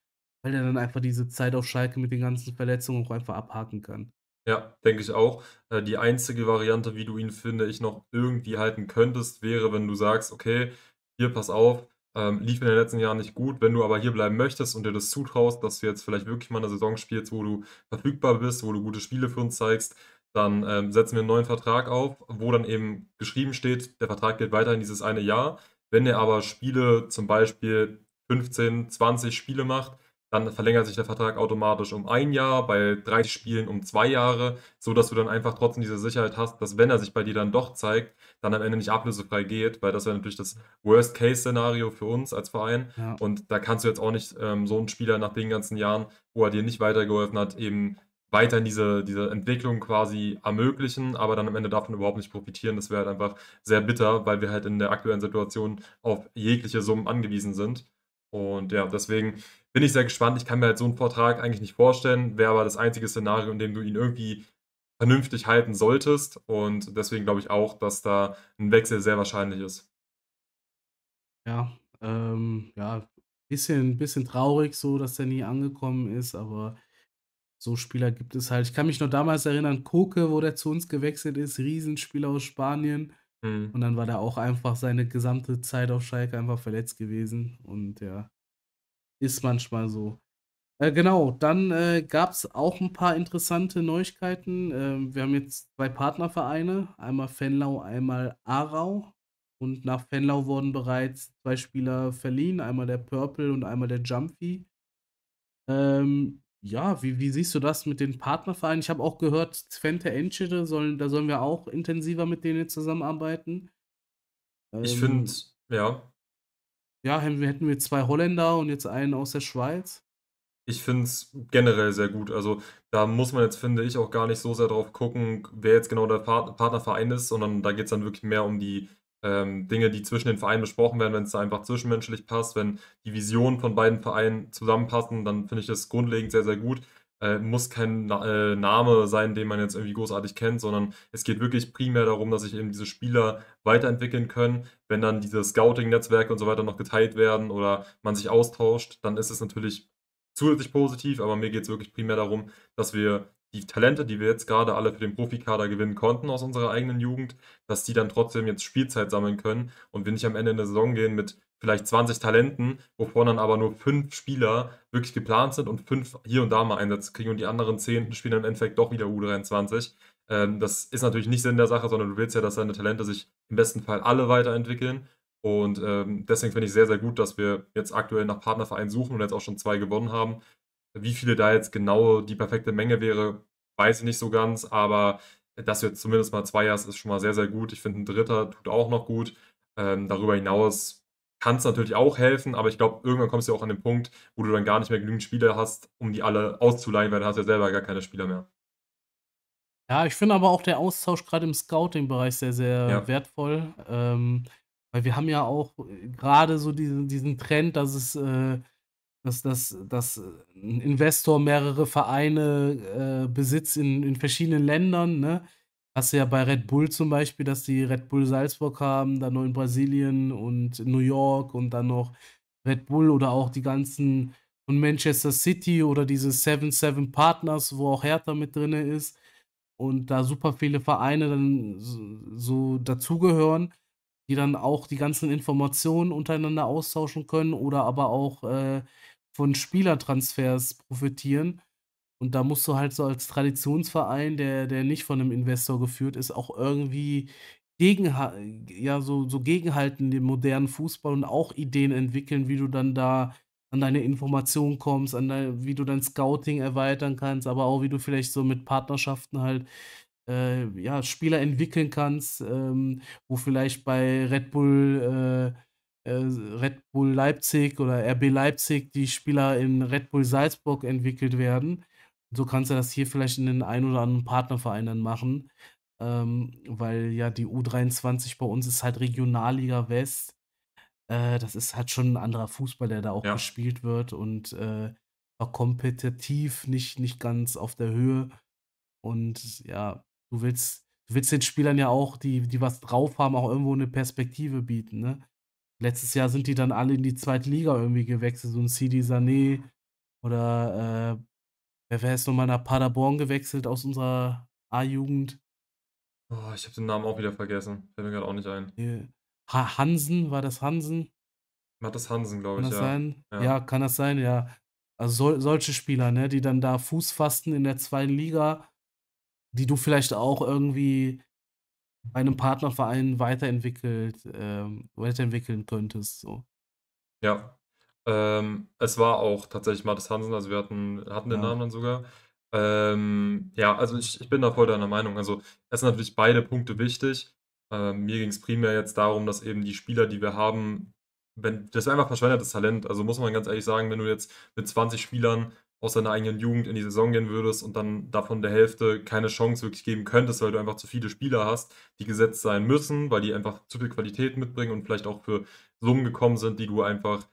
weil er dann einfach diese Zeit auf Schalke mit den ganzen Verletzungen auch einfach abhaken kann. Ja, denke ich auch. Äh, die einzige Variante, wie du ihn, finde ich, noch irgendwie halten könntest, wäre, wenn du sagst, okay, hier pass auf, ähm, lief in den letzten Jahren nicht gut. Wenn du aber hier bleiben möchtest und dir das zutraust, dass du jetzt vielleicht wirklich mal eine Saison spielst, wo du verfügbar bist, wo du gute Spiele für uns zeigst, dann ähm, setzen wir einen neuen Vertrag auf, wo dann eben geschrieben steht, der Vertrag gilt weiterhin dieses eine Jahr. Wenn er aber Spiele, zum Beispiel 15, 20 Spiele macht, dann verlängert sich der Vertrag automatisch um ein Jahr, bei 30 Spielen um zwei Jahre, sodass du dann einfach trotzdem diese Sicherheit hast, dass wenn er sich bei dir dann doch zeigt, dann am Ende nicht ablösefrei geht, weil das wäre natürlich das Worst-Case-Szenario für uns als Verein. Ja. Und da kannst du jetzt auch nicht ähm, so einen Spieler nach den ganzen Jahren, wo er dir nicht weitergeholfen hat, eben weiterhin diese, diese Entwicklung quasi ermöglichen, aber dann am Ende davon überhaupt nicht profitieren. Das wäre halt einfach sehr bitter, weil wir halt in der aktuellen Situation auf jegliche Summen angewiesen sind. Und ja, deswegen bin ich sehr gespannt. Ich kann mir halt so einen Vertrag eigentlich nicht vorstellen, wäre aber das einzige Szenario, in dem du ihn irgendwie vernünftig halten solltest. Und deswegen glaube ich auch, dass da ein Wechsel sehr wahrscheinlich ist. Ja, ähm, ja, bisschen, bisschen traurig so, dass der nie angekommen ist, aber so Spieler gibt es halt. Ich kann mich noch damals erinnern, Koke, wo der zu uns gewechselt ist, Riesenspieler aus Spanien. Mhm. Und dann war da auch einfach seine gesamte Zeit auf Schalke einfach verletzt gewesen. Und ja, ist manchmal so. Äh, genau, dann äh, gab es auch ein paar interessante Neuigkeiten. Ähm, wir haben jetzt zwei Partnervereine, einmal Fenlau, einmal Aarau. Und nach Fenlau wurden bereits zwei Spieler verliehen, einmal der Purple und einmal der Jumpy. Ähm, ja, wie, wie siehst du das mit den Partnervereinen? Ich habe auch gehört, Svente Enschede, sollen, da sollen wir auch intensiver mit denen zusammenarbeiten. Ähm, ich finde, ja. Ja, hätten wir zwei Holländer und jetzt einen aus der Schweiz ich finde es generell sehr gut. Also da muss man jetzt, finde ich, auch gar nicht so sehr drauf gucken, wer jetzt genau der Part Partnerverein ist, sondern da geht es dann wirklich mehr um die ähm, Dinge, die zwischen den Vereinen besprochen werden, wenn es da einfach zwischenmenschlich passt, wenn die Visionen von beiden Vereinen zusammenpassen, dann finde ich das grundlegend sehr, sehr gut. Äh, muss kein Na äh, Name sein, den man jetzt irgendwie großartig kennt, sondern es geht wirklich primär darum, dass sich eben diese Spieler weiterentwickeln können. Wenn dann diese Scouting-Netzwerke und so weiter noch geteilt werden oder man sich austauscht, dann ist es natürlich zusätzlich positiv, aber mir geht es wirklich primär darum, dass wir die Talente, die wir jetzt gerade alle für den Profikader gewinnen konnten aus unserer eigenen Jugend, dass die dann trotzdem jetzt Spielzeit sammeln können und wir nicht am Ende in der Saison gehen mit vielleicht 20 Talenten, wovon dann aber nur fünf Spieler wirklich geplant sind und fünf hier und da mal Einsätze kriegen und die anderen zehn spielen im Endeffekt doch wieder U23. Ähm, das ist natürlich nicht Sinn der Sache, sondern du willst ja, dass deine Talente sich im besten Fall alle weiterentwickeln und ähm, deswegen finde ich sehr, sehr gut, dass wir jetzt aktuell nach Partnervereinen suchen und jetzt auch schon zwei gewonnen haben. Wie viele da jetzt genau die perfekte Menge wäre, weiß ich nicht so ganz, aber dass wir jetzt zumindest mal zwei hast, ist schon mal sehr, sehr gut. Ich finde, ein dritter tut auch noch gut. Ähm, darüber hinaus kann es natürlich auch helfen, aber ich glaube, irgendwann kommst du auch an den Punkt, wo du dann gar nicht mehr genügend Spieler hast, um die alle auszuleihen, weil dann hast du ja selber gar keine Spieler mehr. Ja, ich finde aber auch der Austausch gerade im Scouting-Bereich sehr, sehr ja. wertvoll. Ähm, weil wir haben ja auch äh, gerade so diesen, diesen Trend, dass es, äh, dass, dass, dass äh, ein Investor mehrere Vereine äh, besitzt in, in verschiedenen Ländern, ne? Hast du ja bei Red Bull zum Beispiel, dass die Red Bull Salzburg haben, dann noch in Brasilien und New York und dann noch Red Bull oder auch die ganzen von Manchester City oder diese 7-7 Partners, wo auch Hertha mit drin ist und da super viele Vereine dann so, so dazugehören die dann auch die ganzen Informationen untereinander austauschen können oder aber auch äh, von Spielertransfers profitieren. Und da musst du halt so als Traditionsverein, der, der nicht von einem Investor geführt ist, auch irgendwie gegen, ja, so, so gegenhalten dem modernen Fußball und auch Ideen entwickeln, wie du dann da an deine Informationen kommst, an dein, wie du dein Scouting erweitern kannst, aber auch wie du vielleicht so mit Partnerschaften halt äh, ja, Spieler entwickeln kannst, ähm, wo vielleicht bei Red Bull, äh, äh, Red Bull Leipzig oder RB Leipzig die Spieler in Red Bull Salzburg entwickelt werden. So kannst du das hier vielleicht in den ein oder anderen Partnerverein dann machen, ähm, weil ja die U23 bei uns ist halt Regionalliga West. Äh, das ist halt schon ein anderer Fußball, der da auch ja. gespielt wird und äh, war kompetitiv, nicht, nicht ganz auf der Höhe. Und ja, du willst, du willst den Spielern ja auch, die, die was drauf haben, auch irgendwo eine Perspektive bieten, ne? Letztes Jahr sind die dann alle in die zweite Liga irgendwie gewechselt, so ein Sidi Sané oder äh, wer wäre jetzt nochmal nach Paderborn gewechselt aus unserer A-Jugend? Oh, ich habe den Namen auch wieder vergessen. Fällt mir gerade auch nicht ein. Ha Hansen, war das Hansen? Macht das Hansen, glaube ich. Kann das ja. sein? Ja. ja. kann das sein, ja. Also so, solche Spieler, ne, die dann da Fuß fassen in der zweiten Liga die du vielleicht auch irgendwie bei einem Partnerverein weiterentwickelt, ähm, weiterentwickeln könntest. So. Ja. Ähm, es war auch tatsächlich Mattes Hansen, also wir hatten, hatten den ja. Namen dann sogar. Ähm, ja, also ich, ich bin da voll deiner Meinung. Also es sind natürlich beide Punkte wichtig. Ähm, mir ging es primär jetzt darum, dass eben die Spieler, die wir haben, wenn, das ist einfach verschwendetes Talent. Also muss man ganz ehrlich sagen, wenn du jetzt mit 20 Spielern aus deiner eigenen Jugend in die Saison gehen würdest und dann davon der Hälfte keine Chance wirklich geben könntest, weil du einfach zu viele Spieler hast, die gesetzt sein müssen, weil die einfach zu viel Qualität mitbringen und vielleicht auch für Summen gekommen sind, die du einfach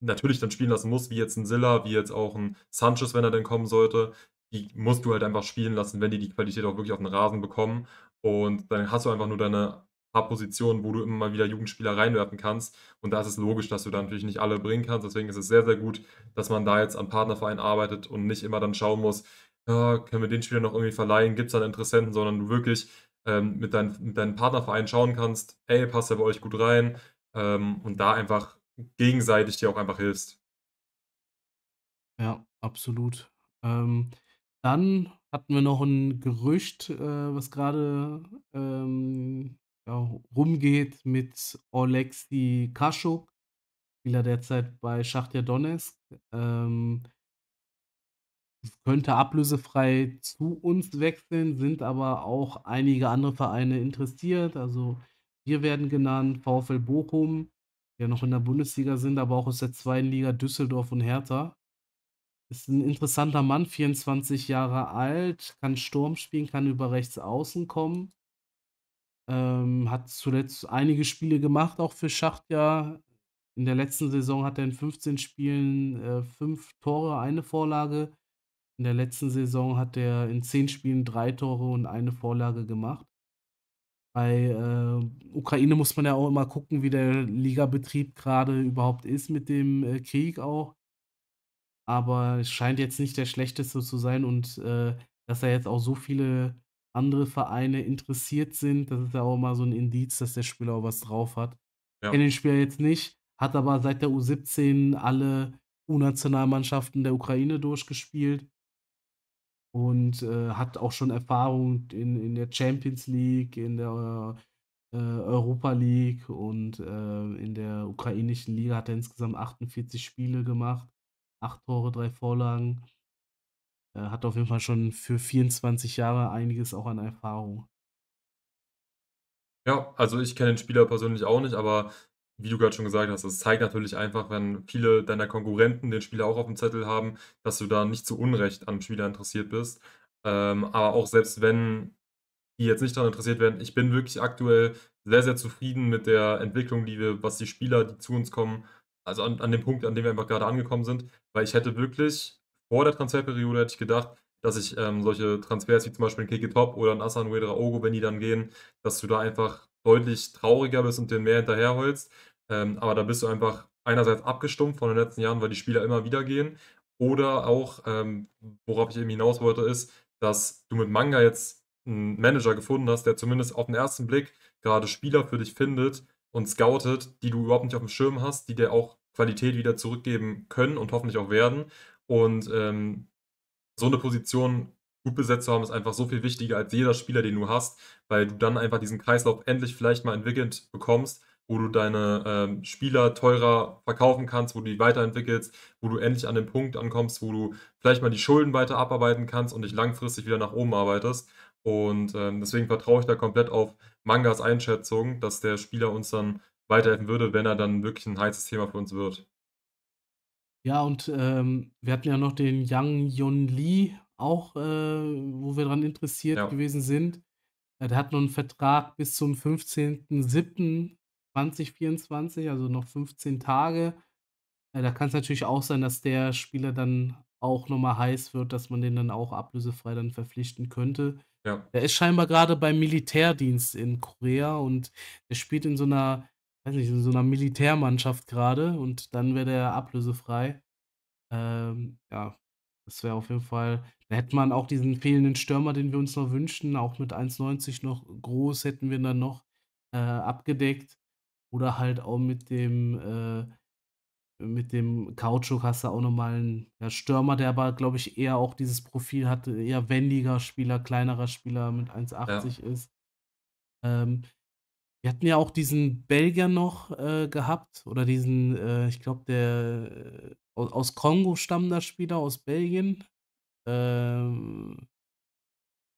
natürlich dann spielen lassen musst, wie jetzt ein Silla, wie jetzt auch ein Sanchez, wenn er denn kommen sollte. Die musst du halt einfach spielen lassen, wenn die die Qualität auch wirklich auf den Rasen bekommen. Und dann hast du einfach nur deine paar Positionen, wo du immer mal wieder Jugendspieler reinwerfen kannst. Und da ist es logisch, dass du da natürlich nicht alle bringen kannst. Deswegen ist es sehr, sehr gut, dass man da jetzt am Partnerverein arbeitet und nicht immer dann schauen muss, ja, können wir den Spieler noch irgendwie verleihen, gibt es dann Interessenten, sondern du wirklich ähm, mit, dein, mit deinem Partnerverein schauen kannst, ey, passt der bei euch gut rein ähm, und da einfach gegenseitig dir auch einfach hilfst. Ja, absolut. Ähm, dann hatten wir noch ein Gerücht, äh, was gerade ähm, rumgeht mit Oleksi Kaschuk, Spieler derzeit bei Schachtja Donetsk. Ähm, könnte ablösefrei zu uns wechseln, sind aber auch einige andere Vereine interessiert. Also wir werden genannt, VfL Bochum, die ja noch in der Bundesliga sind, aber auch aus der zweiten Liga Düsseldorf und Hertha. Ist ein interessanter Mann, 24 Jahre alt, kann Sturm spielen, kann über rechts außen kommen. Ähm, hat zuletzt einige Spiele gemacht, auch für Schachtja. In der letzten Saison hat er in 15 Spielen äh, fünf Tore, eine Vorlage. In der letzten Saison hat er in zehn Spielen drei Tore und eine Vorlage gemacht. Bei äh, Ukraine muss man ja auch immer gucken, wie der Ligabetrieb gerade überhaupt ist mit dem äh, Krieg auch. Aber es scheint jetzt nicht der schlechteste zu sein und äh, dass er jetzt auch so viele andere Vereine interessiert sind. Das ist ja auch mal so ein Indiz, dass der Spieler auch was drauf hat. Ja. Kenne den Spieler jetzt nicht, hat aber seit der U17 alle U-Nationalmannschaften der Ukraine durchgespielt und äh, hat auch schon Erfahrung in, in der Champions League, in der äh, Europa League und äh, in der ukrainischen Liga hat er insgesamt 48 Spiele gemacht, acht Tore, drei Vorlagen. Äh, hat auf jeden Fall schon für 24 Jahre einiges auch an Erfahrung. Ja, also ich kenne den Spieler persönlich auch nicht, aber wie du gerade schon gesagt hast, das zeigt natürlich einfach, wenn viele deiner Konkurrenten den Spieler auch auf dem Zettel haben, dass du da nicht zu Unrecht am Spieler interessiert bist. Ähm, aber auch selbst wenn die jetzt nicht daran interessiert werden, ich bin wirklich aktuell sehr, sehr zufrieden mit der Entwicklung, die wir, was die Spieler, die zu uns kommen, also an, an dem Punkt, an dem wir einfach gerade angekommen sind, weil ich hätte wirklich vor der Transferperiode hätte ich gedacht, dass ich ähm, solche Transfers wie zum Beispiel ein Kiki Top oder ein Asan Wedra Ogo, wenn die dann gehen, dass du da einfach deutlich trauriger bist und den mehr hinterherholst. Ähm, aber da bist du einfach einerseits abgestumpft von den letzten Jahren, weil die Spieler immer wieder gehen. Oder auch, ähm, worauf ich eben hinaus wollte, ist, dass du mit Manga jetzt einen Manager gefunden hast, der zumindest auf den ersten Blick gerade Spieler für dich findet und scoutet, die du überhaupt nicht auf dem Schirm hast, die dir auch Qualität wieder zurückgeben können und hoffentlich auch werden. Und ähm, so eine Position gut besetzt zu haben, ist einfach so viel wichtiger als jeder Spieler, den du hast, weil du dann einfach diesen Kreislauf endlich vielleicht mal entwickelt bekommst, wo du deine ähm, Spieler teurer verkaufen kannst, wo du die weiterentwickelst, wo du endlich an den Punkt ankommst, wo du vielleicht mal die Schulden weiter abarbeiten kannst und dich langfristig wieder nach oben arbeitest. Und ähm, deswegen vertraue ich da komplett auf Mangas Einschätzung, dass der Spieler uns dann weiterhelfen würde, wenn er dann wirklich ein heißes Thema für uns wird. Ja, und ähm, wir hatten ja noch den Yang Yun Lee, auch äh, wo wir daran interessiert ja. gewesen sind. Äh, der hat noch einen Vertrag bis zum 15.07.2024, also noch 15 Tage. Ja, äh, da kann es natürlich auch sein, dass der Spieler dann auch nochmal heiß wird, dass man den dann auch ablösefrei dann verpflichten könnte. Ja. Der ist scheinbar gerade beim Militärdienst in Korea und der spielt in so einer weiß nicht, in so einer Militärmannschaft gerade und dann wäre der ablösefrei. Ähm, ja, das wäre auf jeden Fall, da hätte man auch diesen fehlenden Stürmer, den wir uns noch wünschen, auch mit 1,90 noch groß hätten wir dann noch äh, abgedeckt. Oder halt auch mit dem, äh, mit dem Kautschuk hast du auch nochmal einen ja, Stürmer, der aber, glaube ich, eher auch dieses Profil hatte, eher wendiger Spieler, kleinerer Spieler mit 1,80 ja. ist. Ähm, wir hatten ja auch diesen Belgier noch äh, gehabt oder diesen, äh, ich glaube, der äh, aus Kongo stammender Spieler aus Belgien. Ähm,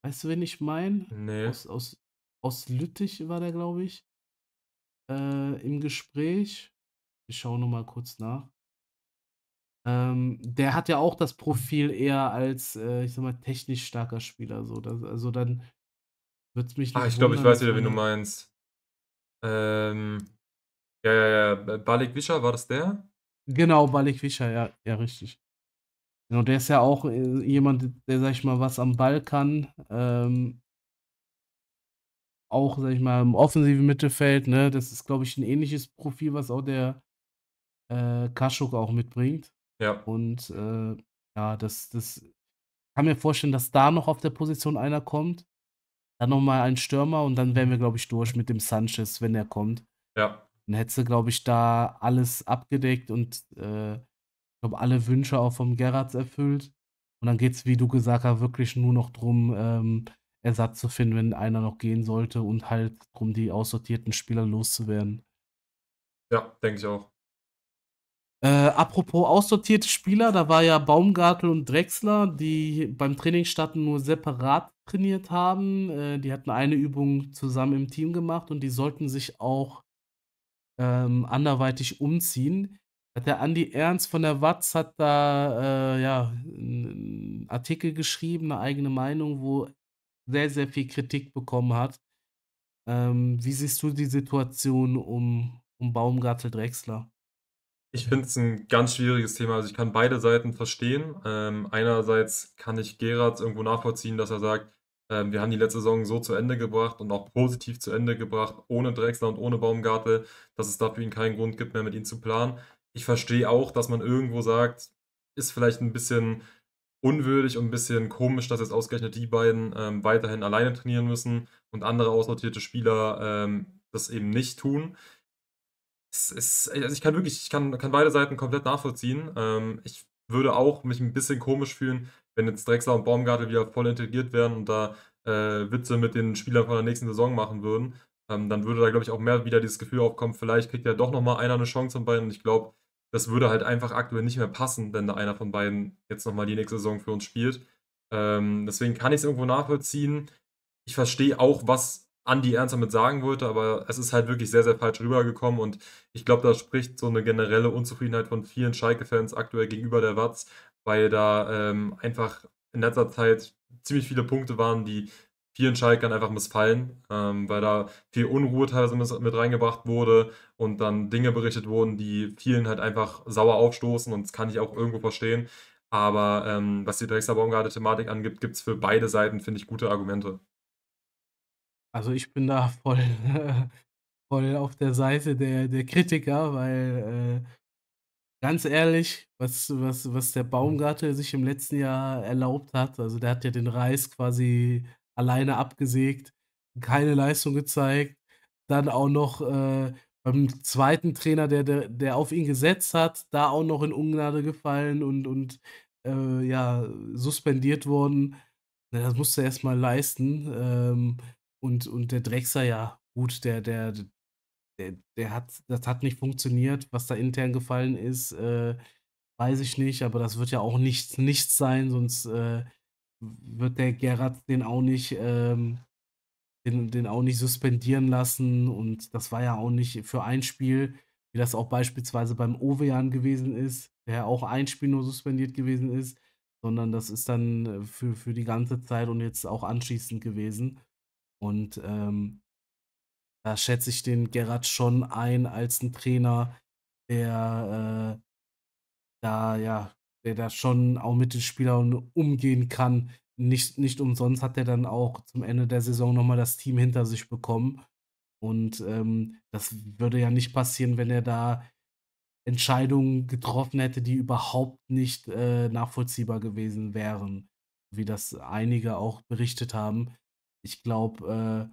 weißt du, wen ich meine? Nee. Aus, aus, aus Lüttich war der, glaube ich, äh, im Gespräch. Ich schaue nochmal kurz nach. Ähm, der hat ja auch das Profil eher als, äh, ich sag mal, technisch starker Spieler. So. Das, also dann wird es mich. Ah, ich glaube, ich weiß wieder, wen du meinst. Ähm, ja, ja, ja. Balik Wischer, war das der? Genau, Balik Wischer, ja, ja, richtig. Genau, der ist ja auch äh, jemand, der, sag ich mal, was am Ball kann. Ähm, auch, sag ich mal, im offensiven Mittelfeld, ne? Das ist, glaube ich, ein ähnliches Profil, was auch der äh, Kaschuk auch mitbringt. Ja. Und äh, ja, das, das kann mir vorstellen, dass da noch auf der Position einer kommt. Dann nochmal einen Stürmer und dann wären wir, glaube ich, durch mit dem Sanchez, wenn er kommt. Ja. Dann hättest du, glaube ich, da alles abgedeckt und äh, ich glaube, alle Wünsche auch vom Gerrards erfüllt. Und dann geht es, wie du gesagt hast, wirklich nur noch drum, ähm, Ersatz zu finden, wenn einer noch gehen sollte und halt drum, die aussortierten Spieler loszuwerden. Ja, denke ich auch. Äh, apropos aussortierte Spieler, da war ja Baumgartel und Drexler, die beim Training starten nur separat trainiert haben. Äh, die hatten eine Übung zusammen im Team gemacht und die sollten sich auch ähm, anderweitig umziehen. Der Andi Ernst von der Watz hat da äh, ja, einen Artikel geschrieben, eine eigene Meinung, wo sehr, sehr viel Kritik bekommen hat. Ähm, wie siehst du die Situation um, um Baumgartel Drexler? Ich finde es ein ganz schwieriges Thema. Also ich kann beide Seiten verstehen. Ähm, einerseits kann ich Gerards irgendwo nachvollziehen, dass er sagt, ähm, wir haben die letzte Saison so zu Ende gebracht und auch positiv zu Ende gebracht, ohne Drexler und ohne Baumgartel, dass es dafür ihn keinen Grund gibt, mehr mit ihm zu planen. Ich verstehe auch, dass man irgendwo sagt, ist vielleicht ein bisschen unwürdig und ein bisschen komisch, dass jetzt ausgerechnet die beiden ähm, weiterhin alleine trainieren müssen und andere ausnotierte Spieler ähm, das eben nicht tun es ist, also ich kann wirklich, ich kann, kann beide Seiten komplett nachvollziehen. Ähm, ich würde auch mich ein bisschen komisch fühlen, wenn jetzt Drexler und Baumgartel wieder voll integriert werden und da äh, Witze mit den Spielern von der nächsten Saison machen würden. Ähm, dann würde da, glaube ich, auch mehr wieder dieses Gefühl aufkommen, vielleicht kriegt ja doch nochmal einer eine Chance von beiden. Und ich glaube, das würde halt einfach aktuell nicht mehr passen, wenn da einer von beiden jetzt nochmal die nächste Saison für uns spielt. Ähm, deswegen kann ich es irgendwo nachvollziehen. Ich verstehe auch, was Andi ernst damit sagen wollte, aber es ist halt wirklich sehr, sehr falsch rübergekommen und ich glaube, da spricht so eine generelle Unzufriedenheit von vielen Schalke-Fans aktuell gegenüber der Watz, weil da ähm, einfach in letzter Zeit ziemlich viele Punkte waren, die vielen Schalkern einfach missfallen, ähm, weil da viel Unruhe teilweise mit reingebracht wurde und dann Dinge berichtet wurden, die vielen halt einfach sauer aufstoßen und das kann ich auch irgendwo verstehen. Aber ähm, was die Dresdner Baumgarde-Thematik angibt, gibt es für beide Seiten, finde ich, gute Argumente. Also ich bin da voll, [LAUGHS] voll auf der Seite der, der Kritiker, weil äh, ganz ehrlich, was, was, was der Baumgartel sich im letzten Jahr erlaubt hat, also der hat ja den Reis quasi alleine abgesägt, keine Leistung gezeigt, dann auch noch äh, beim zweiten Trainer, der, der, der auf ihn gesetzt hat, da auch noch in Ungnade gefallen und, und äh, ja, suspendiert worden. Das musste er erstmal leisten. Ähm, und, und der Drechser, ja, gut, der, der, der, der hat, das hat nicht funktioniert, was da intern gefallen ist, äh, weiß ich nicht, aber das wird ja auch nichts nichts sein, sonst äh, wird der Gerrard den auch nicht, ähm, den, den auch nicht suspendieren lassen und das war ja auch nicht für ein Spiel, wie das auch beispielsweise beim Ovejan gewesen ist, der auch ein Spiel nur suspendiert gewesen ist, sondern das ist dann äh, für, für die ganze Zeit und jetzt auch anschließend gewesen. Und ähm, da schätze ich den Gerard schon ein als einen Trainer, der äh, da ja, der da schon auch mit den Spielern umgehen kann. Nicht, nicht umsonst hat er dann auch zum Ende der Saison nochmal das Team hinter sich bekommen. Und ähm, das würde ja nicht passieren, wenn er da Entscheidungen getroffen hätte, die überhaupt nicht äh, nachvollziehbar gewesen wären, wie das einige auch berichtet haben. Ich glaube,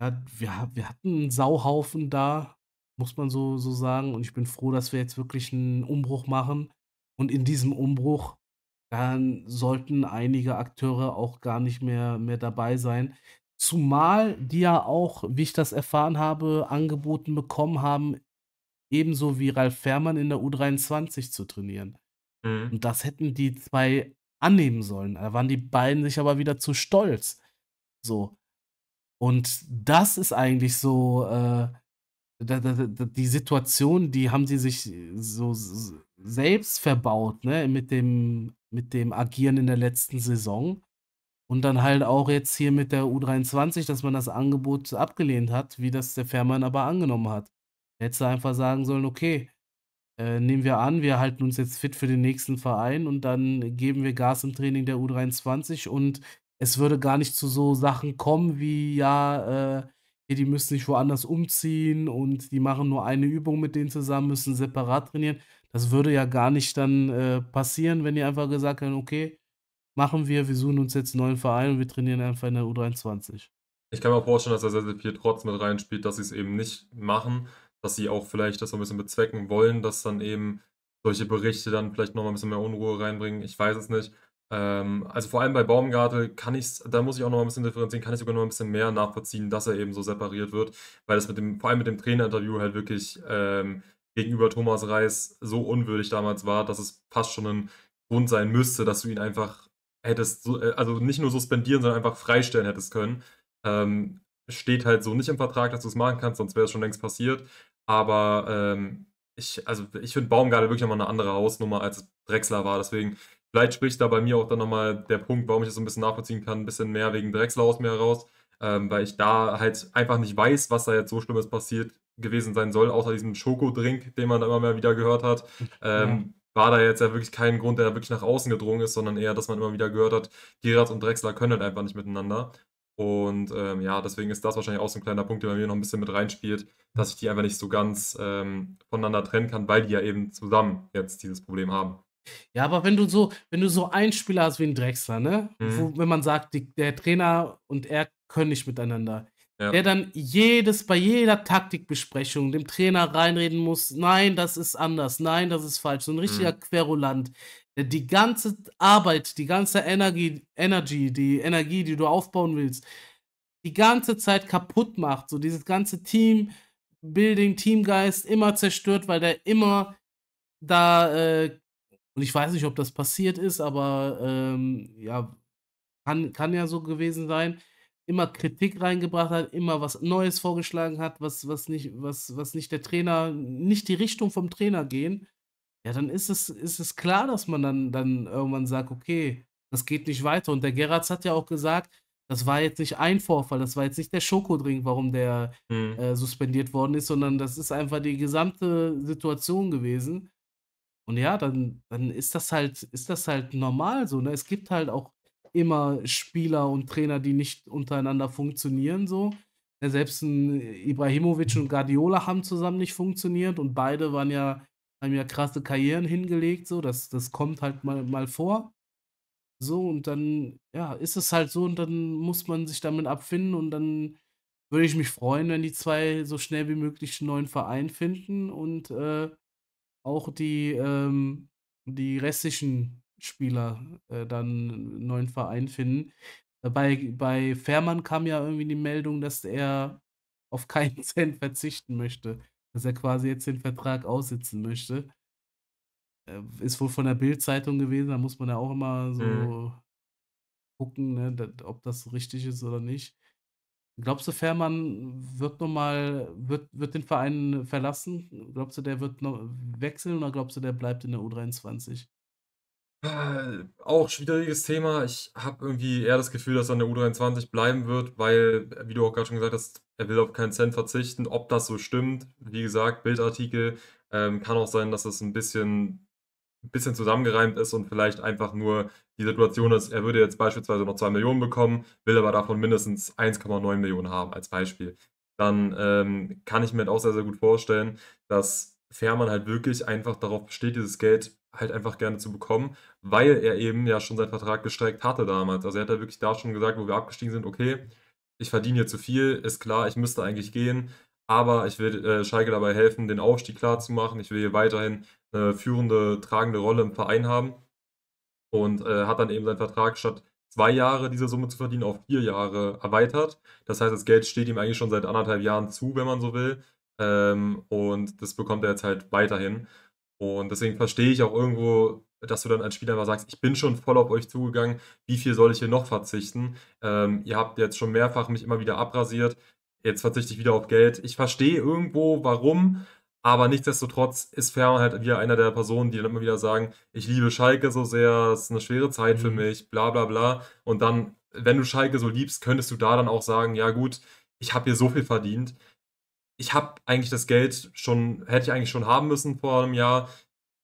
äh, ja, wir, wir hatten einen Sauhaufen da, muss man so, so sagen. Und ich bin froh, dass wir jetzt wirklich einen Umbruch machen. Und in diesem Umbruch, dann sollten einige Akteure auch gar nicht mehr, mehr dabei sein. Zumal die ja auch, wie ich das erfahren habe, angeboten bekommen haben, ebenso wie Ralf Fährmann in der U23 zu trainieren. Mhm. Und das hätten die zwei annehmen sollen. Da waren die beiden sich aber wieder zu stolz. So. Und das ist eigentlich so äh, da, da, da, die Situation, die haben sie sich äh, so selbst verbaut, ne, mit dem, mit dem Agieren in der letzten Saison. Und dann halt auch jetzt hier mit der U23, dass man das Angebot abgelehnt hat, wie das der Fährmann aber angenommen hat. Hätte einfach sagen sollen, okay, äh, nehmen wir an, wir halten uns jetzt fit für den nächsten Verein und dann geben wir Gas im Training der U23 und es würde gar nicht zu so Sachen kommen wie, ja, äh, die müssen sich woanders umziehen und die machen nur eine Übung mit denen zusammen, müssen separat trainieren. Das würde ja gar nicht dann äh, passieren, wenn die einfach gesagt hätten, okay, machen wir, wir suchen uns jetzt einen neuen Verein und wir trainieren einfach in der U23. Ich kann mir vorstellen, dass er sehr, sehr viel Trotz mit reinspielt, dass sie es eben nicht machen, dass sie auch vielleicht das so ein bisschen bezwecken wollen, dass dann eben solche Berichte dann vielleicht nochmal ein bisschen mehr Unruhe reinbringen. Ich weiß es nicht. Ähm, also vor allem bei Baumgartel kann ich, da muss ich auch noch ein bisschen differenzieren, kann ich sogar noch ein bisschen mehr nachvollziehen, dass er eben so separiert wird, weil das mit dem, vor allem mit dem Trainerinterview halt wirklich ähm, gegenüber Thomas Reis so unwürdig damals war, dass es fast schon ein Grund sein müsste, dass du ihn einfach hättest, äh, also nicht nur suspendieren, sondern einfach freistellen hättest können. Ähm, steht halt so nicht im Vertrag, dass du es machen kannst, sonst wäre es schon längst passiert. Aber ähm, ich, also ich finde Baumgartel wirklich nochmal eine andere Hausnummer, als Drexler war. Deswegen Vielleicht spricht da bei mir auch dann nochmal der Punkt, warum ich das so ein bisschen nachvollziehen kann, ein bisschen mehr wegen Drexler aus mir heraus, ähm, weil ich da halt einfach nicht weiß, was da jetzt so Schlimmes passiert gewesen sein soll, außer diesem Schokodrink, den man da immer mehr wieder gehört hat. [LAUGHS] Ähm, ja. War da jetzt ja wirklich kein Grund, der da wirklich nach außen gedrungen ist, sondern eher, dass man immer wieder gehört hat, Gerard und Drexler können halt einfach nicht miteinander. Und ähm, ja, deswegen ist das wahrscheinlich auch so ein kleiner Punkt, der bei mir noch ein bisschen mit reinspielt, dass ich die einfach nicht so ganz ähm, voneinander trennen kann, weil die ja eben zusammen jetzt dieses Problem haben. Ja, aber wenn du so, wenn du so einen Spieler hast wie ein Drexler, ne? Mhm. Wo, wenn man sagt, die, der Trainer und er können nicht miteinander. Ja. Der dann jedes, bei jeder Taktikbesprechung dem Trainer reinreden muss, nein, das ist anders, nein, das ist falsch. So ein richtiger mhm. Querulant. Die ganze Arbeit, die ganze Energie, Energy, die Energie, die du aufbauen willst, die ganze Zeit kaputt macht. So dieses ganze Team, Building, Teamgeist immer zerstört, weil der immer da äh, und ich weiß nicht, ob das passiert ist, aber ähm, ja, kann, kann ja so gewesen sein. Immer Kritik reingebracht hat, immer was Neues vorgeschlagen hat, was, was, nicht, was, was nicht der Trainer, nicht die Richtung vom Trainer gehen. Ja, dann ist es, ist es klar, dass man dann, dann irgendwann sagt, okay, das geht nicht weiter. Und der Geratz hat ja auch gesagt, das war jetzt nicht ein Vorfall, das war jetzt nicht der Schokodrink, warum der hm. äh, suspendiert worden ist, sondern das ist einfach die gesamte Situation gewesen. Und ja, dann, dann ist das halt, ist das halt normal so. Ne? Es gibt halt auch immer Spieler und Trainer, die nicht untereinander funktionieren so. Selbst ein Ibrahimovic und Guardiola haben zusammen nicht funktioniert und beide waren ja, haben ja krasse Karrieren hingelegt, so. Das, das kommt halt mal, mal vor. So, und dann, ja, ist es halt so und dann muss man sich damit abfinden und dann würde ich mich freuen, wenn die zwei so schnell wie möglich einen neuen Verein finden und äh, auch die, ähm, die restlichen Spieler äh, dann einen neuen Verein finden. Äh, bei, bei Fährmann kam ja irgendwie die Meldung, dass er auf keinen [LAUGHS] Cent verzichten möchte. Dass er quasi jetzt den Vertrag aussitzen möchte. Äh, ist wohl von der Bild-Zeitung gewesen, da muss man ja auch immer so mhm. gucken, ne, ob das richtig ist oder nicht. Glaubst du, Fährmann wird nochmal, wird, wird den Verein verlassen? Glaubst du, der wird noch wechseln oder glaubst du, der bleibt in der U23? Äh, auch schwieriges Thema. Ich habe irgendwie eher das Gefühl, dass er in der U23 bleiben wird, weil, wie du auch gerade schon gesagt hast, er will auf keinen Cent verzichten. Ob das so stimmt, wie gesagt, Bildartikel, ähm, kann auch sein, dass das ein bisschen ein bisschen zusammengereimt ist und vielleicht einfach nur die Situation ist, er würde jetzt beispielsweise noch 2 Millionen bekommen, will aber davon mindestens 1,9 Millionen haben als Beispiel. Dann ähm, kann ich mir halt auch sehr, sehr gut vorstellen, dass Fährmann halt wirklich einfach darauf besteht, dieses Geld halt einfach gerne zu bekommen, weil er eben ja schon seinen Vertrag gestreckt hatte damals. Also er hat ja wirklich da schon gesagt, wo wir abgestiegen sind, okay, ich verdiene hier zu viel, ist klar, ich müsste eigentlich gehen. Aber ich will äh, Schalke dabei helfen, den Aufstieg klar zu machen. Ich will hier weiterhin eine äh, führende, tragende Rolle im Verein haben. Und äh, hat dann eben seinen Vertrag statt zwei Jahre diese Summe zu verdienen auf vier Jahre erweitert. Das heißt, das Geld steht ihm eigentlich schon seit anderthalb Jahren zu, wenn man so will. Ähm, und das bekommt er jetzt halt weiterhin. Und deswegen verstehe ich auch irgendwo, dass du dann als Spieler mal sagst, ich bin schon voll auf euch zugegangen, wie viel soll ich hier noch verzichten? Ähm, ihr habt jetzt schon mehrfach mich immer wieder abrasiert jetzt verzichte ich wieder auf Geld. Ich verstehe irgendwo, warum, aber nichtsdestotrotz ist Fährmann halt wieder einer der Personen, die dann immer wieder sagen, ich liebe Schalke so sehr, es ist eine schwere Zeit mhm. für mich, bla bla bla. Und dann, wenn du Schalke so liebst, könntest du da dann auch sagen, ja gut, ich habe hier so viel verdient. Ich habe eigentlich das Geld schon, hätte ich eigentlich schon haben müssen vor einem Jahr,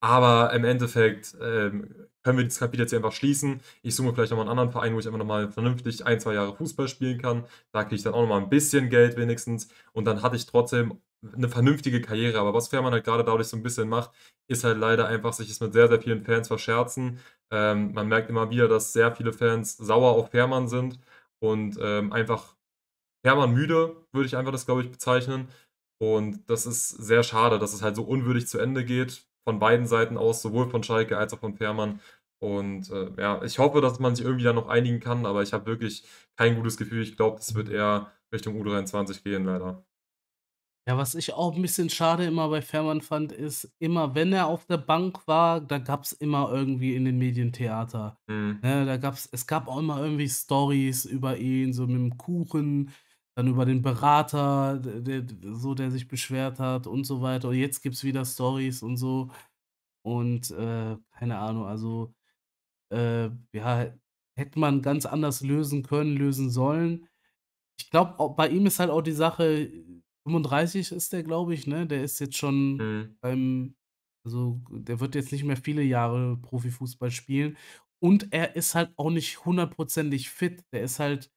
aber im Endeffekt ähm, können wir dieses Kapitel jetzt hier einfach schließen. Ich suche mir vielleicht nochmal einen anderen Verein, wo ich einfach nochmal vernünftig ein, zwei Jahre Fußball spielen kann. Da kriege ich dann auch nochmal ein bisschen Geld wenigstens. Und dann hatte ich trotzdem eine vernünftige Karriere. Aber was Fährmann halt gerade dadurch so ein bisschen macht, ist halt leider einfach, sich es mit sehr, sehr vielen Fans verscherzen. Ähm, man merkt immer wieder, dass sehr viele Fans sauer auf Fährmann sind und ähm, einfach Fährmann müde, würde ich einfach das, glaube ich, bezeichnen. Und das ist sehr schade, dass es halt so unwürdig zu Ende geht von beiden Seiten aus, sowohl von Schalke als auch von Fährmann. Und äh, ja, ich hoffe, dass man sich irgendwie da noch einigen kann, aber ich habe wirklich kein gutes Gefühl. Ich glaube, es wird eher Richtung U23 gehen, leider. Ja, was ich auch ein bisschen schade immer bei Fährmann fand, ist, immer wenn er auf der Bank war, da gab es immer irgendwie in den Medientheater. Theater. Mhm. Ne, da gab's, es gab auch immer irgendwie Stories über ihn, so mit dem Kuchen, dann über den Berater, der, der, so der sich beschwert hat und so weiter. Und jetzt gibt es wieder Stories und so. Und äh, keine Ahnung, also äh, ja, hätte man ganz anders lösen können, lösen sollen. Ich glaube, bei ihm ist halt auch die Sache, 35 ist der, glaube ich, ne? Der ist jetzt schon mhm. beim, also der wird jetzt nicht mehr viele Jahre Profifußball spielen. Und er ist halt auch nicht hundertprozentig fit. Der ist halt,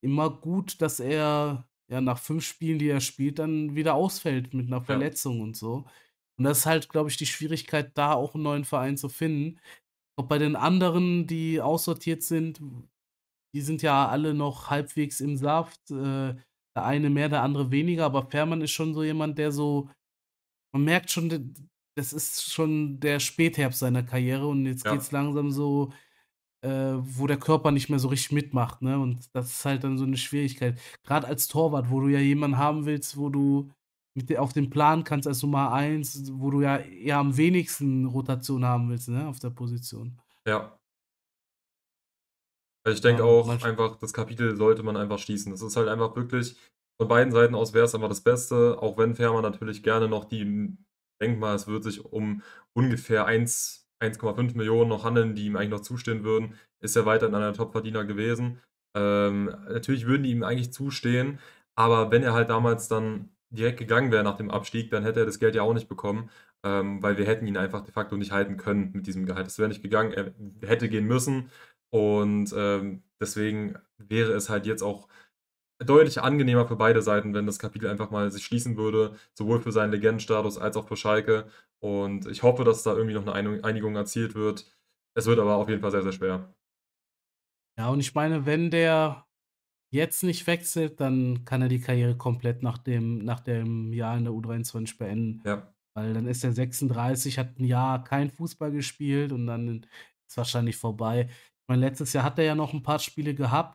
immer gut, dass er ja nach fünf Spielen, die er spielt, dann wieder ausfällt mit einer Verletzung ja. und so. Und das ist halt, glaube ich, die Schwierigkeit, da auch einen neuen Verein zu finden. Ob bei den anderen, die aussortiert sind, die sind ja alle noch halbwegs im Saft. Äh, der eine mehr, der andere weniger. Aber Fährmann ist schon so jemand, der so, man merkt schon, das ist schon der Spätherbst seiner Karriere und jetzt ja. geht es langsam so äh, wo der Körper nicht mehr so richtig mitmacht, ne? Und das ist halt dann so eine Schwierigkeit. Gerade als Torwart, wo du ja jemanden haben willst, wo du mit auf den Plan kannst als Nummer 1, wo du ja eher am wenigsten Rotation haben willst, ne? Auf der Position. Ja. Also ich denke ja, auch einfach, das Kapitel sollte man einfach schließen. Das ist halt einfach wirklich, von beiden Seiten aus wäre es einfach das Beste, auch wenn Fährmann natürlich gerne noch die, denk mal, es wird sich um ungefähr 1 1,5 Millionen noch handeln, die ihm eigentlich noch zustehen würden, ist er weiterhin einer der Topverdiener gewesen. Ähm, natürlich würden die ihm eigentlich zustehen, aber wenn er halt damals dann direkt gegangen wäre nach dem Abstieg, dann hätte er das Geld ja auch nicht bekommen, ähm, weil wir hätten ihn einfach de facto nicht halten können mit diesem Gehalt. Es wäre nicht gegangen, er hätte gehen müssen und ähm, deswegen wäre es halt jetzt auch deutlich angenehmer für beide Seiten, wenn das Kapitel einfach mal sich schließen würde, sowohl für seinen Legendenstatus als auch für Schalke. Und ich hoffe, dass da irgendwie noch eine Einigung erzielt wird. Es wird aber auf jeden Fall sehr, sehr schwer. Ja, und ich meine, wenn der jetzt nicht wechselt, dann kann er die Karriere komplett nach dem, nach dem Jahr in der U23 beenden. Ja. Weil dann ist er 36, hat ein Jahr kein Fußball gespielt und dann ist es wahrscheinlich vorbei. Ich meine, letztes Jahr hat er ja noch ein paar Spiele gehabt,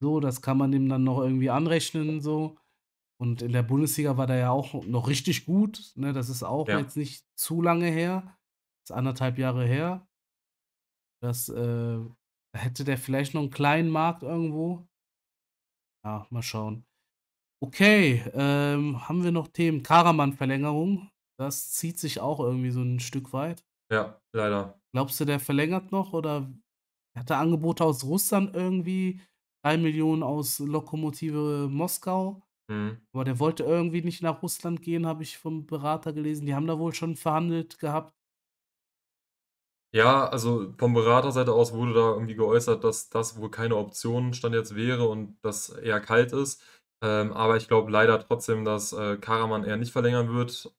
so, das kann man ihm dann noch irgendwie anrechnen, so. Und in der Bundesliga war der ja auch noch richtig gut. Ne? Das ist auch ja. jetzt nicht zu lange her. Das ist anderthalb Jahre her. Das äh, hätte der vielleicht noch einen kleinen Markt irgendwo. Ja, mal schauen. Okay, ähm, haben wir noch Themen? Karaman-Verlängerung. Das zieht sich auch irgendwie so ein Stück weit. Ja, leider. Glaubst du, der verlängert noch oder hat er Angebote aus Russland irgendwie? 3 Millionen aus Lokomotive Moskau. Mhm. Aber der wollte irgendwie nicht nach Russland gehen, habe ich vom Berater gelesen. Die haben da wohl schon verhandelt gehabt. Ja, also vom Beraterseite aus wurde da irgendwie geäußert, dass das wohl keine Option stand jetzt wäre und das eher kalt ist. Ähm, aber ich glaube leider trotzdem, dass äh, Karaman eher nicht verlängern wird.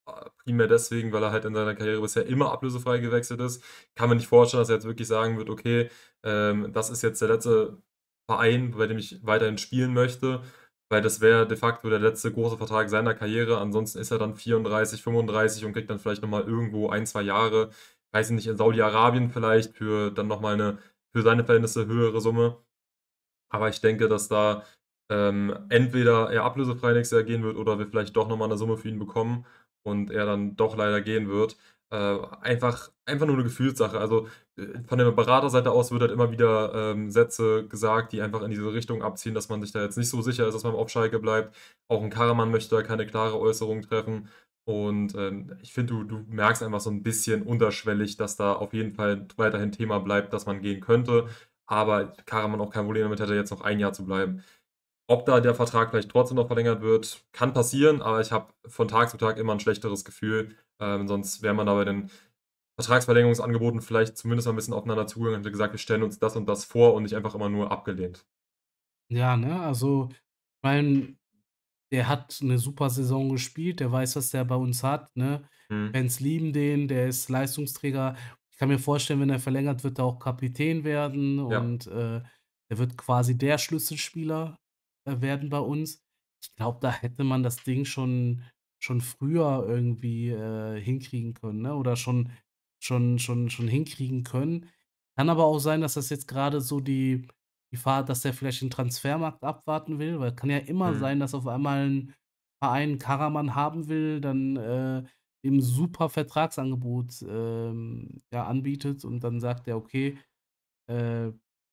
Primär deswegen, weil er halt in seiner Karriere bisher immer ablösefrei gewechselt ist. Kann man nicht vorstellen, dass er jetzt wirklich sagen wird, okay, ähm, das ist jetzt der letzte Verein, bei dem ich weiterhin spielen möchte, weil das wäre de facto der letzte große Vertrag seiner Karriere. Ansonsten ist er dann 34, 35 und kriegt dann vielleicht nochmal irgendwo ein, zwei Jahre, weiß ich nicht, in Saudi-Arabien vielleicht für dann nochmal eine für seine Verhältnisse höhere Summe. Aber ich denke, dass da ähm, entweder er ablösefrei nächstes Jahr gehen wird oder wir vielleicht doch nochmal eine Summe für ihn bekommen und er dann doch leider gehen wird. Äh, einfach, einfach nur eine Gefühlssache. Also äh, von der Beraterseite aus wird halt immer wieder ähm, Sätze gesagt, die einfach in diese Richtung abziehen, dass man sich da jetzt nicht so sicher ist, dass man auf Schalke bleibt. Auch ein Karaman möchte da keine klare Äußerung treffen. Und ähm, ich finde, du, du merkst einfach so ein bisschen unterschwellig, dass da auf jeden Fall weiterhin Thema bleibt, dass man gehen könnte. Aber Karaman auch kein Problem damit hätte, jetzt noch ein Jahr zu bleiben. Ob da der Vertrag vielleicht trotzdem noch verlängert wird, kann passieren, aber ich habe von Tag zu Tag immer ein schlechteres Gefühl, ähm, sonst wäre man da bei den Vertragsverlängerungsangeboten vielleicht zumindest mal ein bisschen aufeinander zugegangen und hätte gesagt, wir stellen uns das und das vor und nicht einfach immer nur abgelehnt. Ja, ne, also, ich meine, der hat eine super Saison gespielt, der weiß, was der bei uns hat, ne? Mhm. Fans lieben den, der ist Leistungsträger. Ich kann mir vorstellen, wenn er verlängert wird, er auch Kapitän werden ja. und äh, er wird quasi der Schlüsselspieler äh, werden bei uns. Ich glaube, da hätte man das Ding schon schon früher irgendwie äh, hinkriegen können, ne? Oder schon, schon, schon, schon hinkriegen können. Kann aber auch sein, dass das jetzt gerade so die, die Fahrt, dass der vielleicht den Transfermarkt abwarten will, weil kann ja immer mhm. sein, dass auf einmal ein Verein Karaman haben will, dann äh, ihm super Vertragsangebot ähm, ja, anbietet und dann sagt er, okay, äh,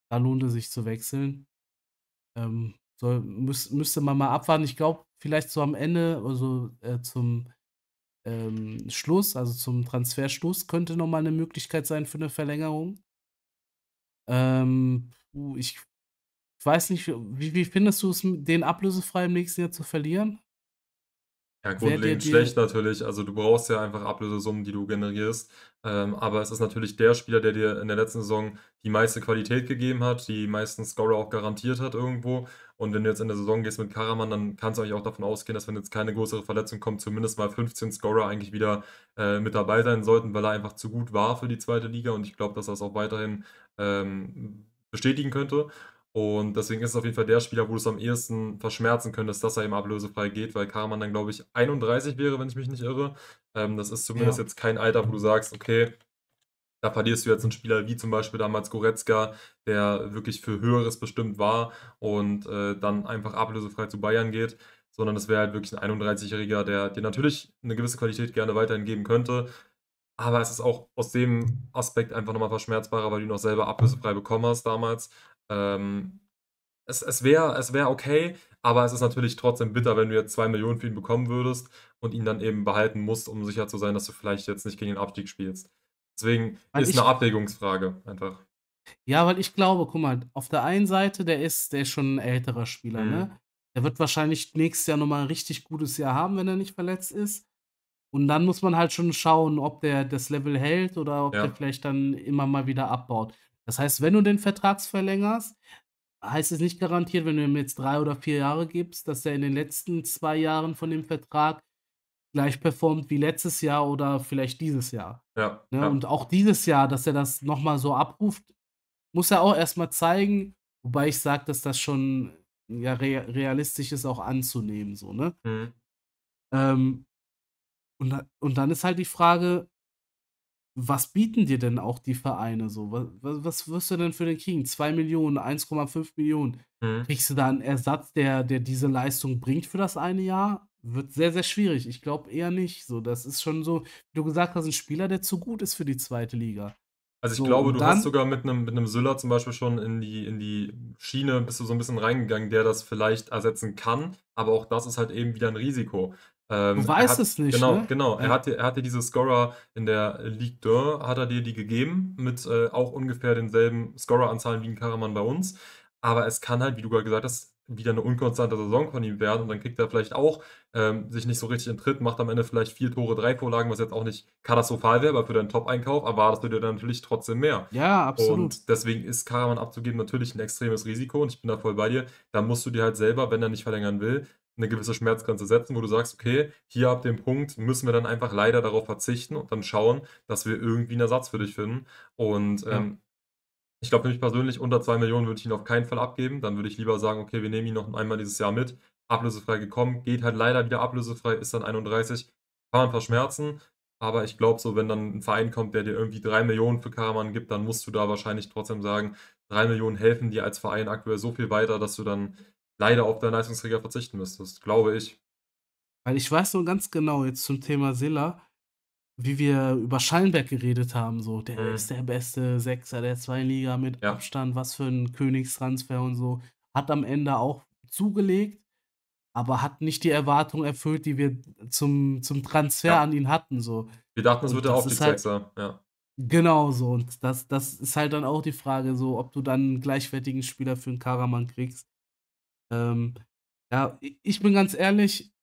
da lohnt es sich zu wechseln. Ähm, soll, müß, müsste man mal abwarten. Ich glaube, vielleicht so am Ende, also äh, zum ähm, Schluss, also zum Transferschluss, könnte nochmal eine Möglichkeit sein für eine Verlängerung. Ähm, ich weiß nicht, wie, wie findest du es, den ablösefrei im nächsten Jahr zu verlieren? Ja, grundlegend schlecht natürlich. Also du brauchst ja einfach Ablösesummen, die du generierst. Ähm, aber es ist natürlich der Spieler, der dir in der letzten Saison die meiste Qualität gegeben hat, die meisten Scorer auch garantiert hat irgendwo. Und wenn du jetzt in der Saison gehst mit Karaman, dann kannst du eigentlich auch davon ausgehen, dass wenn jetzt keine größere Verletzung kommt, zumindest mal 15 Scorer eigentlich wieder äh, mit dabei sein sollten, weil er einfach zu gut war für die zweite Liga. Und ich glaube, dass er es das auch weiterhin ähm, bestätigen könnte. Und deswegen ist es auf jeden Fall der Spieler, wo du es am ehesten verschmerzen könntest, dass er eben ablösefrei geht, weil Karaman dann, glaube ich, 31 wäre, wenn ich mich nicht irre. Ähm, das ist zumindest ja. jetzt kein Alter, wo du sagst, okay, da verlierst du jetzt einen Spieler wie zum Beispiel damals Goretzka, der wirklich für Höheres bestimmt war und äh, dann einfach ablösefrei zu Bayern geht, sondern es wäre halt wirklich ein 31-Jähriger, der dir natürlich eine gewisse Qualität gerne weiterhin geben könnte. Aber es ist auch aus dem Aspekt einfach nochmal verschmerzbarer, weil du ihn auch selber ablösefrei bekommen hast damals. Ähm, es es wäre es wär okay, aber es ist natürlich trotzdem bitter, wenn du jetzt 2 Millionen für ihn bekommen würdest und ihn dann eben behalten musst, um sicher zu sein, dass du vielleicht jetzt nicht gegen den Abstieg spielst. Deswegen weil ist ich, eine Abwägungsfrage einfach. Ja, weil ich glaube, guck mal, auf der einen Seite, der ist, der ist schon ein älterer Spieler, ne? mhm. ne? Der wird wahrscheinlich nächstes Jahr nochmal ein richtig gutes Jahr haben, wenn er nicht verletzt ist. Und dann muss man halt schon schauen, ob der das Level hält oder ob ja. der vielleicht dann immer mal wieder abbaut. Das heißt, wenn du den Vertrag verlängerst, heißt es nicht garantiert, wenn du ihm jetzt drei oder vier Jahre gibst, dass er in den letzten zwei Jahren von dem Vertrag gleich performt wie letztes Jahr oder vielleicht dieses Jahr. Ja, ne? ja. Und auch dieses Jahr, dass er das nochmal so abruft, muss er auch erstmal zeigen, wobei ich sage, dass das schon ja, realistisch ist, auch anzunehmen, so, ne? Mhm. Ähm, und, und dann ist halt die Frage, was bieten dir denn auch die Vereine so? Was, was, was wirst du denn für den kriegen? 2 Millionen, 1,5 Millionen. Mhm. Kriegst du da einen Ersatz, der, der diese Leistung bringt für das eine Jahr? Wird sehr, sehr schwierig. Ich glaube eher nicht. So, das ist schon so, wie du gesagt hast, ein Spieler, der zu gut ist für die zweite Liga. Also ich so, glaube, du dann, hast sogar mit einem, mit einem Süller zum Beispiel schon in die, in die Schiene bist du so ein bisschen reingegangen, der das vielleicht ersetzen kann. Aber auch das ist halt eben wieder ein Risiko. Ähm, du weißt hat, es nicht. Genau, ne? genau. Er, hatte, er hatte diese Scorer in der Ligue 2, hat er dir die gegeben, mit äh, auch ungefähr denselben Scoreranzahlen wie ein Karaman bei uns. Aber es kann halt, wie du gerade gesagt hast, wieder eine unkonstante Saison von ihm werden und dann kriegt er vielleicht auch ähm, sich nicht so richtig in Tritt, macht am Ende vielleicht vier Tore, drei Vorlagen, was jetzt auch nicht katastrophal wäre, aber für deinen Top-Einkauf erwartest du dir dann natürlich trotzdem mehr. Ja, absolut. Und deswegen ist Karaman abzugeben natürlich ein extremes Risiko und ich bin da voll bei dir. Da musst du dir halt selber, wenn er nicht verlängern will, eine gewisse Schmerzgrenze setzen, wo du sagst, okay, hier ab dem Punkt müssen wir dann einfach leider darauf verzichten und dann schauen, dass wir irgendwie einen Ersatz für dich finden. Und ja. Ähm, ich glaube, für mich persönlich unter 2 Millionen würde ich ihn auf keinen Fall abgeben. Dann würde ich lieber sagen, okay, wir nehmen ihn noch einmal dieses Jahr mit. Ablösefrei gekommen, geht halt leider wieder ablösefrei, ist dann 31. Kann man verschmerzen. Aber ich glaube, so, wenn dann ein Verein kommt, der dir irgendwie 3 Millionen für Karaman gibt, dann musst du da wahrscheinlich trotzdem sagen, 3 Millionen helfen dir als Verein aktuell so viel weiter, dass du dann leider auf deinen Leistungsträger verzichten müsstest, glaube ich. Weil ich weiß nur ganz genau jetzt zum Thema Silla, wie wir über Schallenberg geredet haben, so, der mhm. ist der beste Sechser der zweiten Liga mit ja. Abstand, was für ein Königstransfer und so. Hat am Ende auch zugelegt, aber hat nicht die Erwartung erfüllt, die wir zum, zum Transfer ja. an ihn hatten. So. Wir dachten, es wird er auf die halt Sechser, ja. Genau so. Und das, das ist halt dann auch die Frage, so, ob du dann einen gleichwertigen Spieler für einen Karaman kriegst. Ähm, ja, ich bin ganz ehrlich,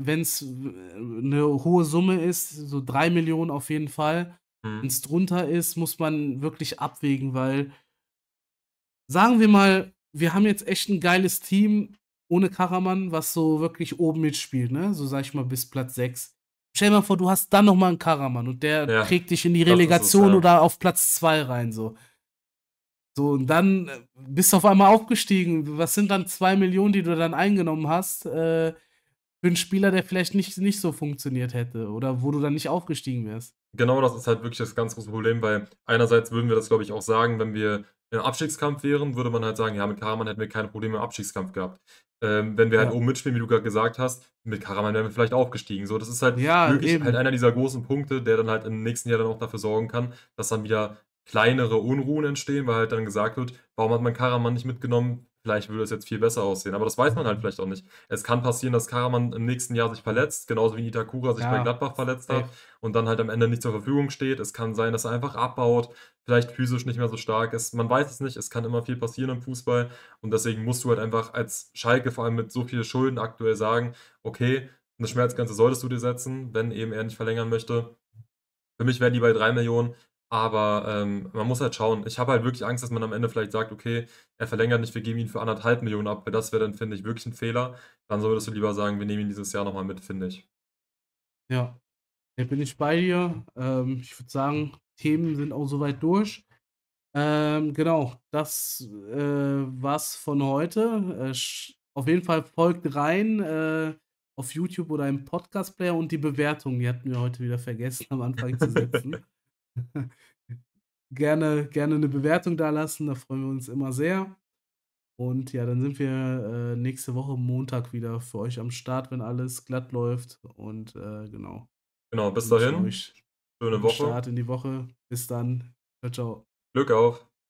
wenn es eine äh, hohe Summe ist, so drei Millionen auf jeden Fall, mhm. wenn es drunter ist, muss man wirklich abwägen, weil sagen wir mal, wir haben jetzt echt ein geiles Team ohne Karaman, was so wirklich oben mitspielt, ne? So sag ich mal bis Platz 6. Stell dir mal vor, du hast dann nochmal einen Karaman und der ja, kriegt dich in die Relegation es, ja. oder auf Platz 2 rein, so. So, und dann äh, bist du auf einmal aufgestiegen. Was sind dann zwei Millionen, die du dann eingenommen hast, äh, für einen Spieler, der vielleicht nicht, nicht so funktioniert hätte oder wo du dann nicht aufgestiegen wärst? Genau, das ist halt wirklich das ganz große Problem, weil einerseits würden wir das, glaube ich, auch sagen, wenn wir im Abstiegskampf wären, würde man halt sagen, ja, mit Karaman hätten wir keine Probleme im Abstiegskampf gehabt. Ähm, wenn wir halt ja. halt oben mitspielen, wie du gerade gesagt hast, mit Karaman wären wir vielleicht aufgestiegen. So, das ist halt ja, wirklich eben. halt einer dieser großen Punkte, der dann halt im nächsten Jahr dann auch dafür sorgen kann, dass dann wieder kleinere Unruhen entstehen, weil halt dann gesagt wird, warum hat man Karaman nicht mitgenommen? Vielleicht würde es jetzt viel besser aussehen, aber das weiß man halt vielleicht auch nicht. Es kann passieren, dass Karaman im nächsten Jahr sich verletzt, genauso wie Itakura sich ja. bei Gladbach verletzt hat und dann halt am Ende nicht zur Verfügung steht. Es kann sein, dass er einfach abbaut, vielleicht physisch nicht mehr so stark ist. Man weiß es nicht, es kann immer viel passieren im Fußball und deswegen musst du halt einfach als Schalke vor allem mit so vielen Schulden aktuell sagen, okay, eine Schmerzgrenze solltest du dir setzen, wenn eben er nicht verlängern möchte. Für mich wären die bei 3 Millionen, aber ähm, man muss halt schauen. Ich habe halt wirklich Angst, dass man am Ende vielleicht sagt, okay, er verlängert nicht, wir geben ihn für anderthalb Millionen ab. Weil das wäre dann, finde ich, wirklich ein Fehler. Dann solltest du lieber sagen, wir nehmen ihn dieses Jahr nochmal mit, finde ich. Ja, da bin ich bei dir. Ähm, ich würde sagen, Themen sind auch soweit durch. Ähm, genau, das äh, war's von heute. Äh, auf jeden Fall folgt rein äh, auf YouTube oder im Podcast-Player und die Bewertung, die hatten wir heute wieder vergessen am Anfang zu setzen. [LAUGHS] [LAUGHS] gerne, gerne eine Bewertung da lassen, da freuen wir uns immer sehr. Und ja, dann sind wir äh, nächste Woche Montag wieder für euch am Start, wenn alles glatt läuft. Und äh, genau. Genau, bis dahin. Schöne Woche. Start in die Woche. Bis dann. Ciao, ciao. Glück auf.